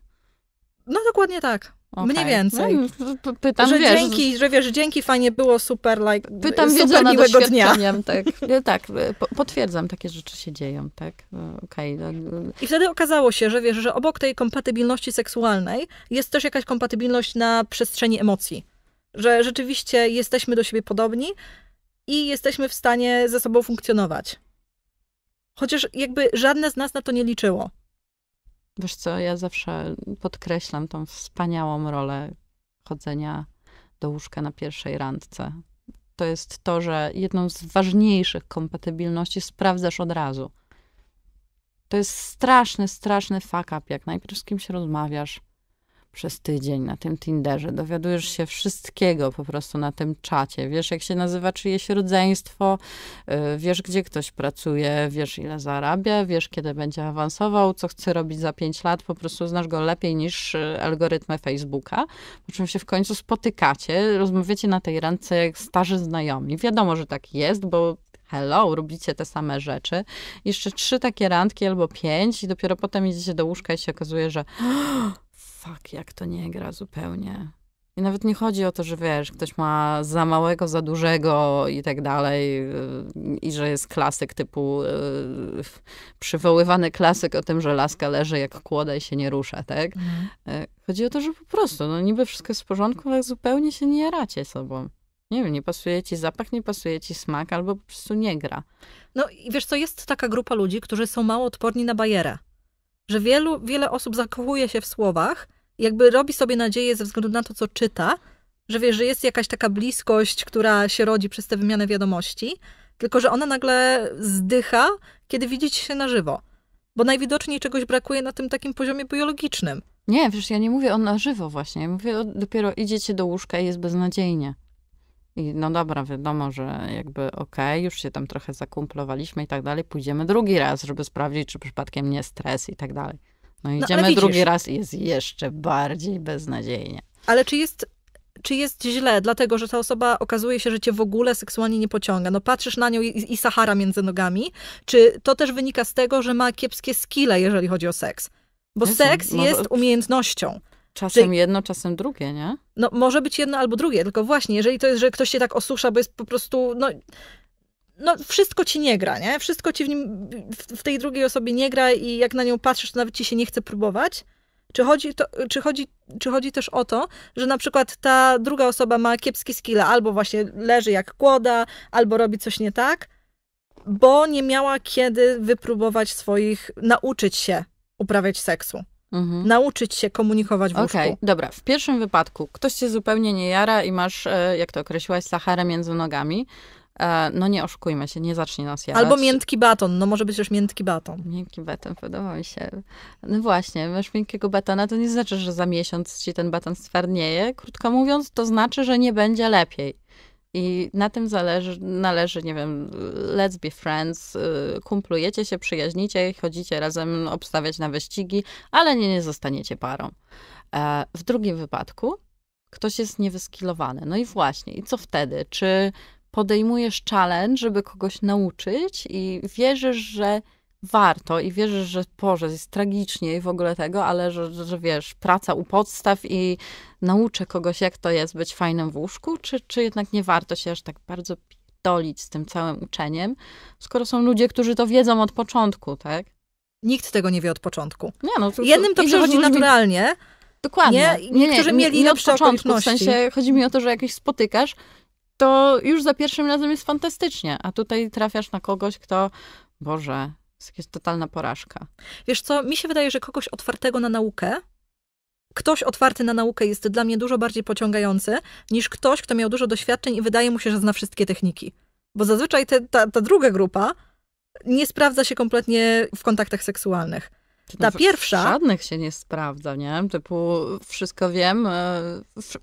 A: No dokładnie tak. Okay. Mniej więcej.
B: No, pytam, że wiesz, dzięki, że wiesz, dzięki fajnie było, super, like, pytam super miłego dnia.
A: Tak, tak y, potwierdzam, takie rzeczy się dzieją, tak, y, Okay. No,
B: I wtedy okazało się, że wiesz, że obok tej kompatybilności seksualnej jest też jakaś kompatybilność na przestrzeni emocji. Że rzeczywiście jesteśmy do siebie podobni i jesteśmy w stanie ze sobą funkcjonować. Chociaż jakby żadne z nas na to nie liczyło. Wiesz co, ja zawsze
A: podkreślam tą wspaniałą rolę chodzenia do łóżka na pierwszej randce. To jest to, że jedną z ważniejszych kompatybilności sprawdzasz od razu. To jest straszny, straszny fuck up, jak najpierw z kimś rozmawiasz, przez tydzień na tym Tinderze, dowiadujesz się wszystkiego po prostu na tym czacie, wiesz jak się nazywa czyjeś rodzeństwo, y, wiesz gdzie ktoś pracuje, wiesz ile zarabia, wiesz kiedy będzie awansował, co chce robić za 5 lat, po prostu znasz go lepiej niż y, algorytmy Facebooka, po czym się w końcu spotykacie, rozmawiacie na tej randce jak starzy znajomi. Wiadomo, że tak jest, bo hello, robicie te same rzeczy. Jeszcze trzy takie randki albo pięć i dopiero potem idziecie do łóżka i się okazuje, że fuck, jak to nie gra zupełnie. I nawet nie chodzi o to, że wiesz, ktoś ma za małego, za dużego i tak dalej, y, i że jest klasyk typu y, przywoływany klasyk o tym, że laska leży jak kłoda i się nie rusza, tak? Mhm. Y, chodzi o to, że po prostu, no niby wszystko jest w porządku, ale zupełnie się nie jaracie sobą. Nie wiem, nie pasuje ci zapach, nie pasuje ci smak, albo po prostu nie gra. No i wiesz co, jest
B: taka grupa ludzi, którzy są mało odporni na bajerę. Że wielu, wiele osób zakochuje się w słowach, jakby robi sobie nadzieję ze względu na to, co czyta, że wie, że jest jakaś taka bliskość, która się rodzi przez tę wymianę wiadomości, tylko że ona nagle zdycha, kiedy widzicie się na żywo. Bo najwidoczniej czegoś brakuje na tym takim poziomie biologicznym.
A: Nie, wiesz, ja nie mówię o na żywo właśnie. Ja mówię, o, dopiero idziecie do łóżka i jest beznadziejnie. I no dobra, wiadomo, że jakby okej, okay, już się tam trochę zakumplowaliśmy i tak dalej, pójdziemy drugi raz, żeby sprawdzić, czy przypadkiem nie stres i tak dalej. No, no idziemy no, drugi raz i jest jeszcze bardziej beznadziejnie.
B: Ale czy jest czy jest źle, dlatego że ta osoba okazuje się, że cię w ogóle seksualnie nie pociąga. No patrzysz na nią i, i Sahara między nogami. Czy to też wynika z tego, że ma kiepskie skille, jeżeli chodzi o seks? Bo seks no, jest umiejętnością. Czasem jedno, czasem drugie, nie? No może być jedno albo drugie, tylko właśnie, jeżeli to jest, że ktoś się tak osusza, bo jest po prostu, no no, wszystko ci nie gra, nie? Wszystko ci w, nim, w, w tej drugiej osobie nie gra i jak na nią patrzysz, to nawet ci się nie chce próbować. Czy chodzi, to, czy, chodzi, czy chodzi też o to, że na przykład ta druga osoba ma kiepskie skill, albo właśnie leży jak kłoda, albo robi coś nie tak, bo nie miała kiedy wypróbować swoich, nauczyć się uprawiać seksu. Mhm. Nauczyć się komunikować w łóżku. Okej, okay, dobra.
A: W pierwszym wypadku ktoś cię zupełnie nie jara i masz, e, jak to określiłaś, Saharę między nogami. E, no nie oszukujmy się, nie zacznie nas jadać. Albo miętki baton, no może być też miętki baton. Miękki baton, podoba mi się. No właśnie, masz miękkiego batona, to nie znaczy, że za miesiąc ci ten baton stwardnieje. Krótko mówiąc, to znaczy, że nie będzie lepiej. I na tym zależy, należy, nie wiem, let's be friends, y, kumplujecie się, przyjaźnicie, chodzicie razem obstawiać na wyścigi, ale nie, nie zostaniecie parą. E, w drugim wypadku ktoś jest niewyskilowany. No i właśnie, i co wtedy? Czy podejmujesz challenge, żeby kogoś nauczyć i wierzysz, że warto i wierzysz, że Boże, jest tragicznie i w ogóle tego, ale że, że, że wiesz, praca u podstaw i nauczę kogoś, jak to jest być fajnym w łóżku, czy, czy jednak nie warto się aż tak bardzo dolić z tym całym uczeniem, skoro są ludzie, którzy to
B: wiedzą od początku, tak? Nikt tego nie wie od początku.
A: Nie, no, to, Jednym to przychodzi naturalnie. Dokładnie. Nie, niektórzy nie, nie, mieli nie, nie od początku, w sensie chodzi mi o
B: to, że jakiś spotykasz
A: to już za pierwszym razem jest fantastycznie, a tutaj trafiasz na kogoś, kto,
B: Boże, jest totalna porażka. Wiesz co, mi się wydaje, że kogoś otwartego na naukę, ktoś otwarty na naukę jest dla mnie dużo bardziej pociągający, niż ktoś, kto miał dużo doświadczeń i wydaje mu się, że zna wszystkie techniki. Bo zazwyczaj te, ta, ta druga grupa nie sprawdza się kompletnie w kontaktach seksualnych. Ta no, pierwsza.
A: Żadnych się nie sprawdza, nie? Typu wszystko wiem, e,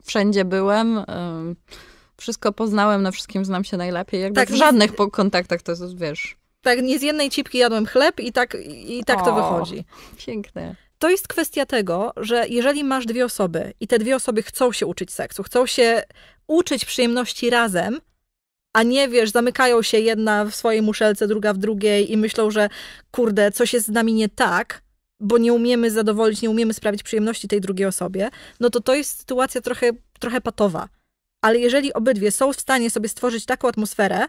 A: wszędzie byłem. Yy wszystko poznałem, na wszystkim znam się najlepiej. Jakby tak, w żadnych z... kontaktach to wiesz...
B: Tak, nie z jednej cipki jadłem chleb i tak, i tak o, to wychodzi. Piękne. To jest kwestia tego, że jeżeli masz dwie osoby i te dwie osoby chcą się uczyć seksu, chcą się uczyć przyjemności razem, a nie wiesz, zamykają się jedna w swojej muszelce, druga w drugiej i myślą, że kurde, coś jest z nami nie tak, bo nie umiemy zadowolić, nie umiemy sprawić przyjemności tej drugiej osobie, no to to jest sytuacja trochę, trochę patowa ale jeżeli obydwie są w stanie sobie stworzyć taką atmosferę,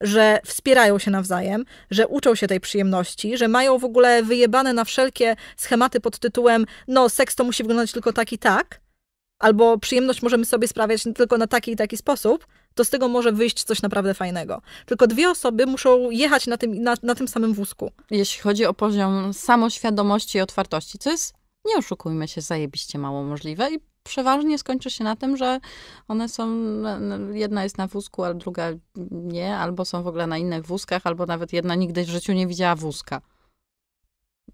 B: że wspierają się nawzajem, że uczą się tej przyjemności, że mają w ogóle wyjebane na wszelkie schematy pod tytułem no seks to musi wyglądać tylko tak i tak, albo przyjemność możemy sobie sprawiać tylko na taki i taki sposób, to z tego może wyjść coś naprawdę fajnego. Tylko dwie osoby muszą jechać na tym, na, na tym samym wózku. Jeśli chodzi o poziom samoświadomości i otwartości, to jest, nie oszukujmy się,
A: zajebiście mało możliwe i przeważnie skończy się na tym, że one są, no, no, jedna jest na wózku, a druga nie, albo są w ogóle na innych wózkach, albo nawet jedna nigdy w życiu nie widziała wózka.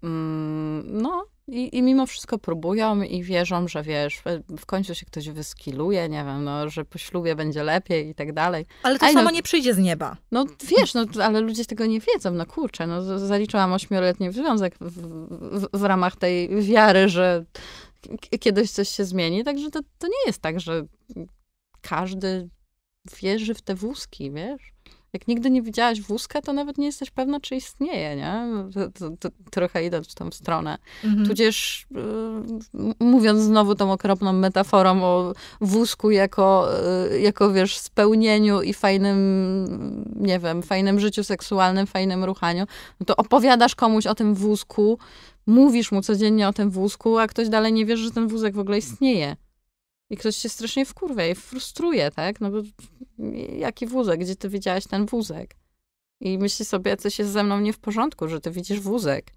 A: Mm, no, i, i mimo wszystko próbują i wierzą, że wiesz, w końcu się ktoś wyskiluje, nie wiem, no, że po ślubie będzie lepiej i tak dalej. Ale to Aj, no, samo no, nie przyjdzie z nieba. No wiesz, no, ale ludzie tego nie wiedzą, no kurczę, no zaliczyłam ośmioletni związek w, w, w ramach tej wiary, że kiedyś coś się zmieni. Także to, to nie jest tak, że każdy wierzy w te wózki, wiesz? Jak nigdy nie widziałaś wózka, to nawet nie jesteś pewna, czy istnieje, nie? To, to, to trochę idąc w tą stronę. Mhm. Tudzież y, mówiąc znowu tą okropną metaforą o wózku jako, y, jako, wiesz, spełnieniu i fajnym, nie wiem, fajnym życiu seksualnym, fajnym ruchaniu, no to opowiadasz komuś o tym wózku, mówisz mu codziennie o tym wózku, a ktoś dalej nie wie, że ten wózek w ogóle istnieje. I ktoś się strasznie wkurwia i frustruje, tak? No bo jaki wózek? Gdzie ty widziałaś ten wózek? I myśli sobie, coś jest ze mną nie w porządku, że ty widzisz wózek.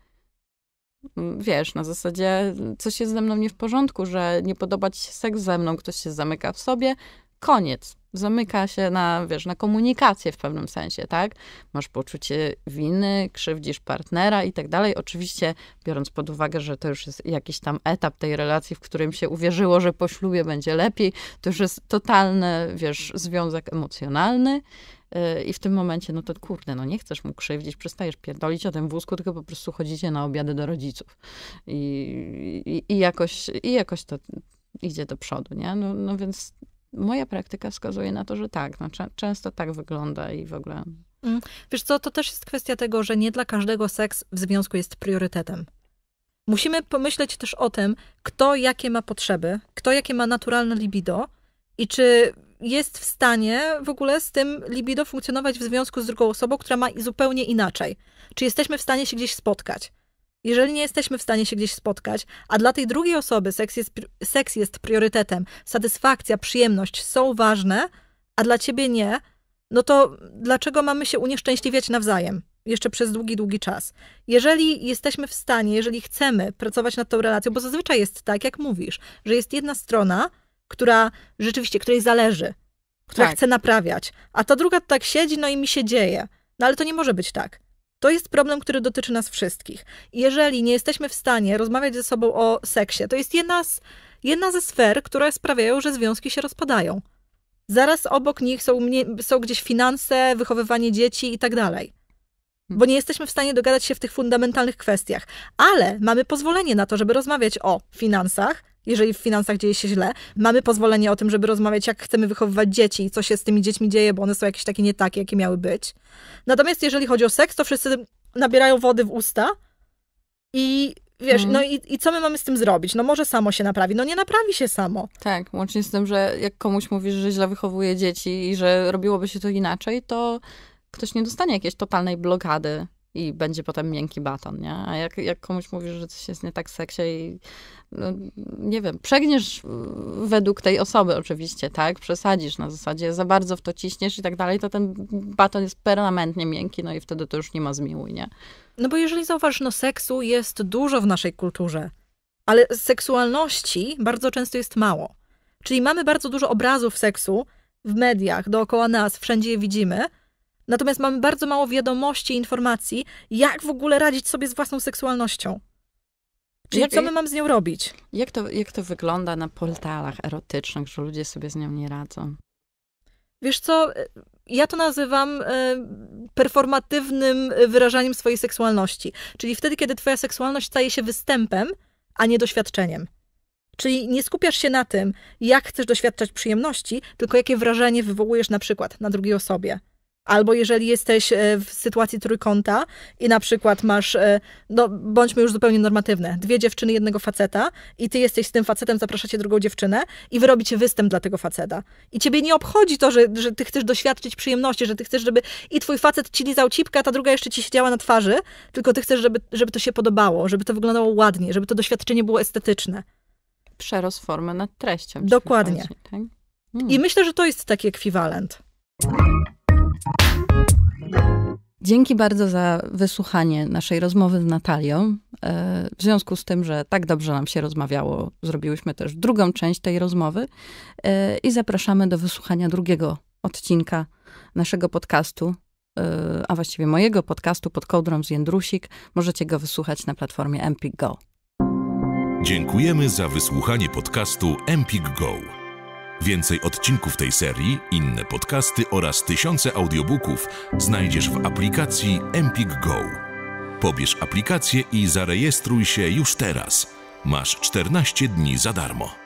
A: Mm, wiesz, na zasadzie coś jest ze mną nie w porządku, że nie podoba ci się seks ze mną, ktoś się zamyka w sobie, koniec. Zamyka się na, wiesz, na komunikację w pewnym sensie, tak? Masz poczucie winy, krzywdzisz partnera i tak dalej. Oczywiście, biorąc pod uwagę, że to już jest jakiś tam etap tej relacji, w którym się uwierzyło, że po ślubie będzie lepiej, to już jest totalny, wiesz, związek emocjonalny. Yy, I w tym momencie, no to kurde, no nie chcesz mu krzywdzić, przestajesz pierdolić o tym wózku, tylko po prostu chodzicie na obiady do rodziców. I, i, i jakoś, i jakoś to idzie do przodu, nie? No, no więc moja praktyka wskazuje na to, że tak. No, często tak wygląda i w ogóle.
B: Mm. Wiesz co, to też jest kwestia tego, że nie dla każdego seks w związku jest priorytetem. Musimy pomyśleć też o tym, kto jakie ma potrzeby, kto jakie ma naturalne libido i czy jest w stanie w ogóle z tym libido funkcjonować w związku z drugą osobą, która ma zupełnie inaczej. Czy jesteśmy w stanie się gdzieś spotkać? Jeżeli nie jesteśmy w stanie się gdzieś spotkać, a dla tej drugiej osoby seks jest, seks jest priorytetem, satysfakcja, przyjemność są ważne, a dla ciebie nie, no to dlaczego mamy się unieszczęśliwiać nawzajem? Jeszcze przez długi, długi czas. Jeżeli jesteśmy w stanie, jeżeli chcemy pracować nad tą relacją, bo zazwyczaj jest tak, jak mówisz, że jest jedna strona, która rzeczywiście, której zależy, która tak. chce naprawiać, a ta druga tak siedzi, no i mi się dzieje. No ale to nie może być tak. To jest problem, który dotyczy nas wszystkich. Jeżeli nie jesteśmy w stanie rozmawiać ze sobą o seksie, to jest jedna z, jedna ze sfer, które sprawiają, że związki się rozpadają. Zaraz obok nich są, mnie, są gdzieś finanse, wychowywanie dzieci i tak dalej. Bo nie jesteśmy w stanie dogadać się w tych fundamentalnych kwestiach. Ale mamy pozwolenie na to, żeby rozmawiać o finansach, jeżeli w finansach dzieje się źle. Mamy pozwolenie o tym, żeby rozmawiać, jak chcemy wychowywać dzieci i co się z tymi dziećmi dzieje, bo one są jakieś takie nie takie, jakie miały być. Natomiast jeżeli chodzi o seks, to wszyscy nabierają wody w usta i wiesz, mm. no i, i co my mamy z tym zrobić? No może samo się naprawi. No nie naprawi się samo. Tak, łącznie z tym, że jak komuś mówisz, że źle wychowuje dzieci i
A: że robiłoby się to inaczej, to ktoś nie dostanie jakiejś totalnej blokady i będzie potem miękki baton, nie? A jak, jak komuś mówisz, że coś jest nie tak seksie i no, nie wiem, przegniesz y, według tej osoby oczywiście, tak? Przesadzisz na zasadzie, za bardzo w to ciśniesz i tak dalej, to ten baton jest permanentnie miękki, no i wtedy to już nie ma zmiłuj, nie?
B: No bo jeżeli zauważ, no seksu jest dużo w naszej kulturze, ale seksualności bardzo często jest mało. Czyli mamy bardzo dużo obrazów seksu w mediach, dookoła nas, wszędzie je widzimy, Natomiast mamy bardzo mało wiadomości i informacji, jak w ogóle radzić sobie z własną seksualnością. Czyli jak, co my mam z nią robić? Jak to, jak to
A: wygląda na portalach erotycznych, że ludzie sobie z nią nie radzą?
B: Wiesz co, e, ja to nazywam e, performatywnym wyrażaniem swojej seksualności. Czyli wtedy, kiedy twoja seksualność staje się występem, a nie doświadczeniem. Czyli nie skupiasz się na tym, jak chcesz doświadczać przyjemności, tylko jakie wrażenie wywołujesz na przykład na drugiej osobie. Albo jeżeli jesteś e, w sytuacji trójkąta i na przykład masz, e, no bądźmy już zupełnie normatywne, dwie dziewczyny, jednego faceta i ty jesteś z tym facetem, zapraszacie drugą dziewczynę i wy robicie występ dla tego faceta. I ciebie nie obchodzi to, że, że ty chcesz doświadczyć przyjemności, że ty chcesz, żeby i twój facet ci lizał cipkę, a ta druga jeszcze ci siedziała na twarzy, tylko ty chcesz, żeby, żeby to się podobało, żeby to wyglądało ładnie, żeby to doświadczenie było estetyczne. Przerost formę nad treścią. Dokładnie. Tak? Hmm. I myślę, że to jest taki ekwiwalent.
A: Dzięki bardzo za wysłuchanie naszej rozmowy z Natalią. E, w związku z tym, że tak dobrze nam się rozmawiało, zrobiłyśmy też drugą część tej rozmowy e, i zapraszamy do wysłuchania drugiego odcinka naszego podcastu, e, a właściwie mojego podcastu pod kołdrą z Jędrusik. Możecie go wysłuchać na platformie Empik Go.
B: Dziękujemy za wysłuchanie podcastu Empik Go. Więcej odcinków tej serii, inne podcasty oraz tysiące audiobooków znajdziesz w aplikacji Empik Go. Pobierz aplikację i zarejestruj się już teraz. Masz 14 dni za darmo.